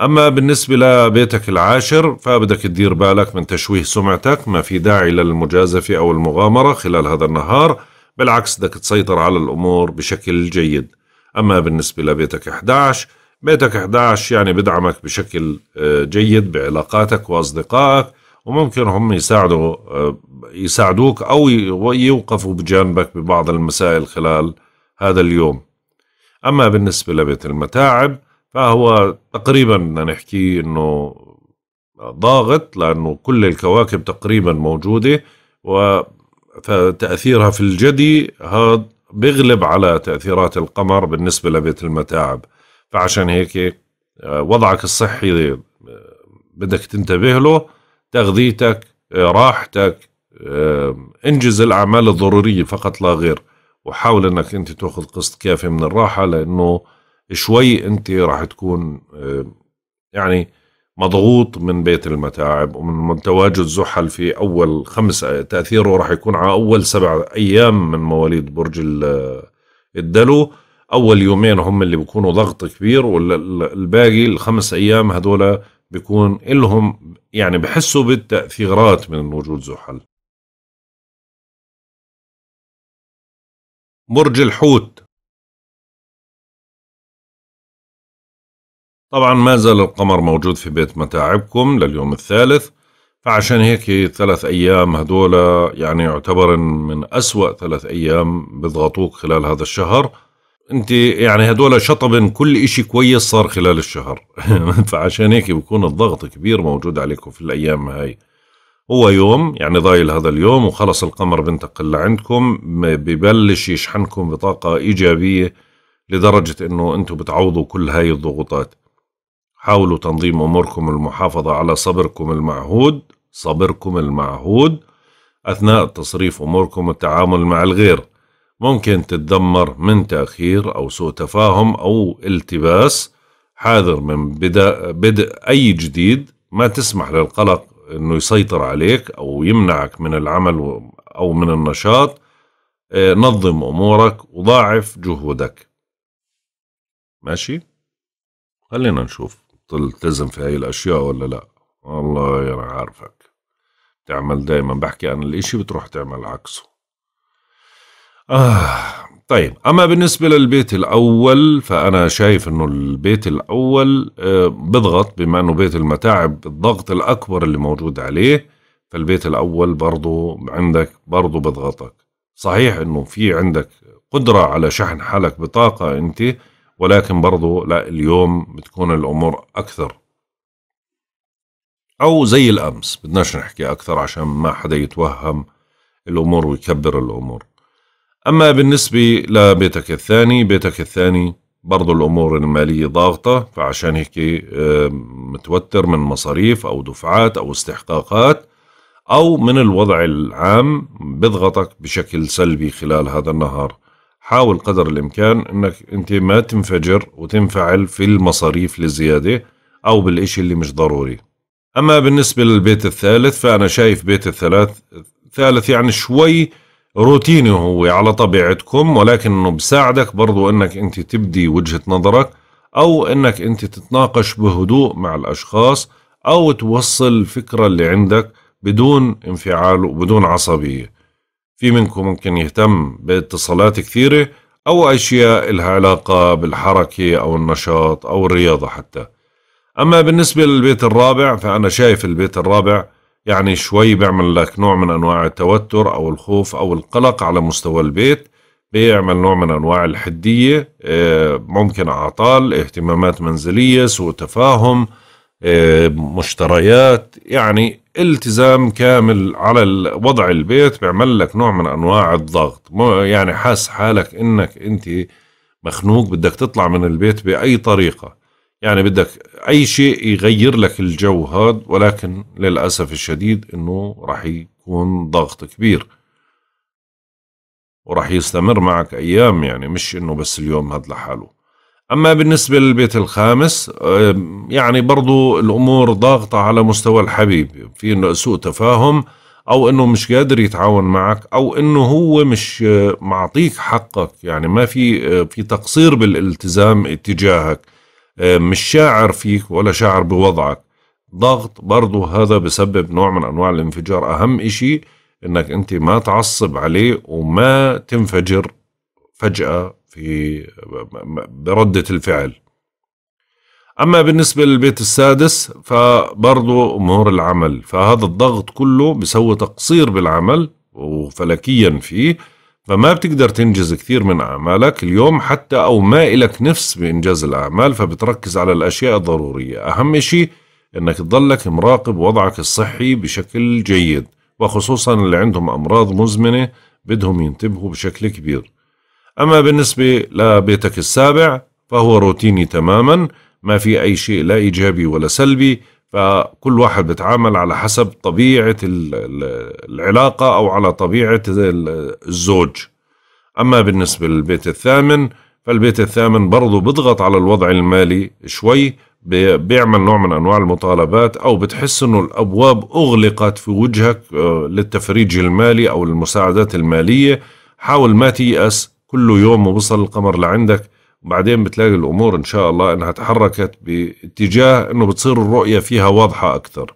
اما بالنسبه لبيتك العاشر فبدك تدير بالك من تشويه سمعتك ما في داعي للمجازفه او المغامره خلال هذا النهار بالعكس بدك تسيطر على الامور بشكل جيد اما بالنسبه لبيتك 11 بيتك 11 يعني بدعمك بشكل آه، جيد بعلاقاتك واصدقائك وممكن هم يساعدوا آه، يساعدوك أو يوقفوا بجانبك ببعض المسائل خلال هذا اليوم أما بالنسبة لبيت المتاعب فهو تقريبا بدنا نحكي أنه ضاغط لأنه كل الكواكب تقريبا موجودة و فتأثيرها في الجدي هذا بيغلب على تأثيرات القمر بالنسبة لبيت المتاعب فعشان هيك آه، وضعك الصحي آه، بدك تنتبه له تغذيتك آه، راحتك آه، انجز الاعمال الضروريه فقط لا غير وحاول انك انت تاخذ قسط كافي من الراحه لانه شوي انت راح تكون آه، يعني مضغوط من بيت المتاعب ومن تواجد زحل في اول خمس تاثيره راح يكون على اول سبع ايام من مواليد برج الدلو اول يومين هم اللي بيكونوا ضغط كبير والباقي الخمس ايام هذول بيكون إلهم يعني بحسوا بالتأثيرات من وجود زحل برج الحوت طبعا ما زال القمر موجود في بيت متاعبكم لليوم الثالث فعشان هيك ثلاث أيام هدول يعني يعتبر من أسوأ ثلاث أيام بضغطوك خلال هذا الشهر انت يعني هدول شطبن كل إشي كويس صار خلال الشهر [LAUGHS] فعشان هيك بكون الضغط كبير موجود عليكم في الايام هاي هو يوم يعني ضايل هذا اليوم وخلص القمر بنتقل لعندكم ببلش يشحنكم بطاقه ايجابيه لدرجه انه انتم بتعوضوا كل هاي الضغوطات حاولوا تنظيم اموركم المحافظه على صبركم المعهود صبركم المعهود اثناء تصريف اموركم والتعامل مع الغير ممكن تتدمر من تأخير أو سوء تفاهم أو التباس حاذر من بدء, بدء أي جديد ما تسمح للقلق أنه يسيطر عليك أو يمنعك من العمل أو من النشاط آه، نظم أمورك وضاعف جهودك ماشي خلينا نشوف تلتزم في هاي الأشياء ولا لا والله أنا عارفك تعمل دايما بحكي عن الإشي بتروح تعمل عكسه آه طيب أما بالنسبة للبيت الأول فأنا شايف أنه البيت الأول آه، بضغط بما أنه بيت المتاعب الضغط الأكبر اللي موجود عليه فالبيت الأول برضو عندك برضو بضغطك صحيح أنه في عندك قدرة على شحن حالك بطاقة أنت ولكن برضو لا اليوم بتكون الأمور أكثر أو زي الأمس بدناش نحكي أكثر عشان ما حدا يتوهم الأمور ويكبر الأمور أما بالنسبة لبيتك الثاني بيتك الثاني برضو الأمور المالية ضاغطة فعشان هيك آه، متوتر من مصاريف أو دفعات أو استحقاقات أو من الوضع العام بضغطك بشكل سلبي خلال هذا النهار حاول قدر الإمكان أنك أنت ما تنفجر وتنفعل في المصاريف لزيادة أو بالإشي اللي مش ضروري أما بالنسبة للبيت الثالث فأنا شايف بيت الثلاث ثالث يعني شوي روتيني هو على طبيعتكم ولكن انه بساعدك برضو انك انت تبدي وجهة نظرك او انك انت تتناقش بهدوء مع الاشخاص او توصل الفكرة اللي عندك بدون انفعال وبدون عصبية في منكم ممكن يهتم باتصالات كثيرة او اشياء لها علاقة بالحركة او النشاط او الرياضة حتى اما بالنسبة للبيت الرابع فانا شايف البيت الرابع يعني شوي بيعمل لك نوع من أنواع التوتر أو الخوف أو القلق على مستوى البيت بيعمل نوع من أنواع الحدية آه، ممكن أعطال اهتمامات منزلية سوء تفاهم آه، مشتريات يعني التزام كامل على وضع البيت بيعمل لك نوع من أنواع الضغط يعني حاس حالك إنك أنت مخنوق بدك تطلع من البيت بأي طريقة يعني بدك اي شيء يغير لك الجو هذا ولكن للاسف الشديد انه راح يكون ضغط كبير وراح يستمر معك ايام يعني مش انه بس اليوم هذا لحاله اما بالنسبه للبيت الخامس يعني برضو الامور ضاغطه على مستوى الحبيب في انه سوء تفاهم او انه مش قادر يتعاون معك او انه هو مش آه، معطيك حقك يعني ما في آه، في تقصير بالالتزام اتجاهك آه، مش شاعر فيك ولا شاعر بوضعك ضغط برضه هذا بسبب نوع من أنواع الانفجار أهم إشي إنك أنت ما تعصب عليه وما تنفجر فجأة في بردة الفعل أما بالنسبة للبيت السادس فبرضه أمور العمل فهذا الضغط كله بسوي تقصير بالعمل وفلكيا فيه فما بتقدر تنجز كثير من أعمالك اليوم حتى أو ما إلك نفس بإنجاز الأعمال فبتركز على الأشياء الضرورية أهم شيء أنك تضلك مراقب وضعك الصحي بشكل جيد وخصوصا اللي عندهم أمراض مزمنة بدهم ينتبهوا بشكل كبير أما بالنسبة لبيتك السابع فهو روتيني تماما ما في أي شيء لا إيجابي ولا سلبي فكل واحد بيتعامل على حسب طبيعة العلاقة أو على طبيعة الزوج أما بالنسبة للبيت الثامن فالبيت الثامن برضه بضغط على الوضع المالي شوي بيعمل نوع من أنواع المطالبات أو بتحس أنه الأبواب أغلقت في وجهك آه، للتفريج المالي أو المساعدات المالية حاول ما تيأس كل يوم وبصل القمر لعندك بعدين بتلاقي الامور ان شاء الله انها تحركت باتجاه انه بتصير الرؤيه فيها واضحه اكثر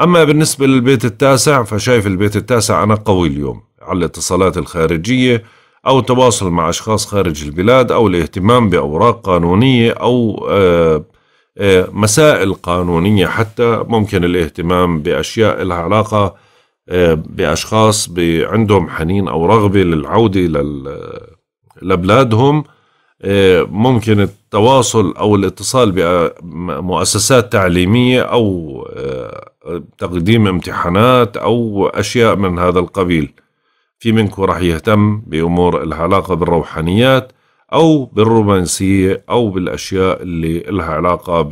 اما بالنسبه للبيت التاسع فشايف البيت التاسع انا قوي اليوم على الاتصالات الخارجيه او التواصل مع اشخاص خارج البلاد او الاهتمام باوراق قانونيه او آه، آه، مسائل قانونيه حتى ممكن الاهتمام باشياء لها علاقه آه، باشخاص عندهم حنين او رغبه للعوده لبلادهم آه، ممكن التواصل او الاتصال بمؤسسات تعليميه او آه، تقديم امتحانات او اشياء من هذا القبيل في منكم راح يهتم بامور العلاقه علاقه بالروحانيات او بالرومانسيه او بالاشياء اللي لها علاقه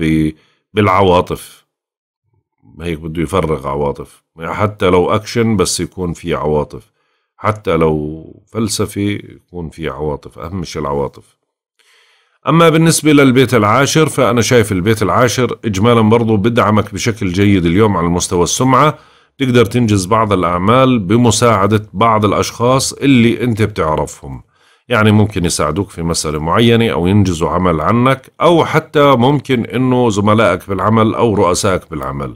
بالعواطف هيك بده يفرغ عواطف حتى لو اكشن بس يكون في عواطف حتى لو فلسفه يكون في عواطف اهم شيء العواطف أما بالنسبة للبيت العاشر فأنا شايف البيت العاشر إجمالا برضو بدعمك بشكل جيد اليوم على مستوى السمعة تقدر تنجز بعض الأعمال بمساعدة بعض الأشخاص اللي أنت بتعرفهم يعني ممكن يساعدوك في مسألة معينة أو ينجزوا عمل عنك أو حتى ممكن أنه زملائك بالعمل أو رؤسائك بالعمل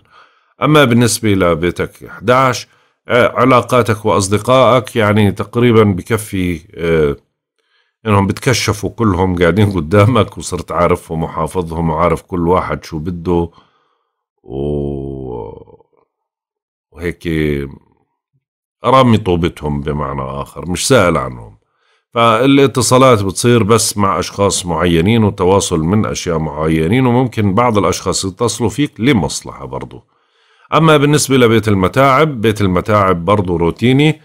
أما بالنسبة لبيتك 11 آه، علاقاتك وأصدقائك يعني تقريبا بكفي آه، انهم بتكشفوا كلهم قاعدين قدامك وصرت عارفهم وحافظهم وعارف كل واحد شو بده و... وهيك رامي طوبتهم بمعنى اخر مش سائل عنهم فالاتصالات بتصير بس مع اشخاص معينين وتواصل من اشياء معينين وممكن بعض الاشخاص يتصلوا فيك لمصلحه برضه اما بالنسبه لبيت المتاعب بيت المتاعب برضه روتيني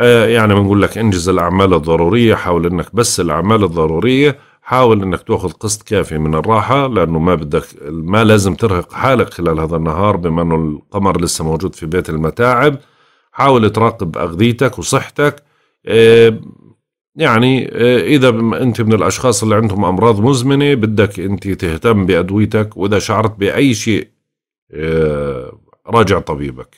آه، يعني بنقول لك انجز الاعمال الضروريه حاول انك بس الاعمال الضروريه حاول انك تاخذ قسط كافي من الراحه لانه ما بدك ما لازم ترهق حالك خلال هذا النهار بما انه القمر لسه موجود في بيت المتاعب حاول تراقب اغذيتك وصحتك آه، يعني آه، اذا انت من الاشخاص اللي عندهم امراض مزمنه بدك انت تهتم بادويتك واذا شعرت باي شيء راجع طبيبك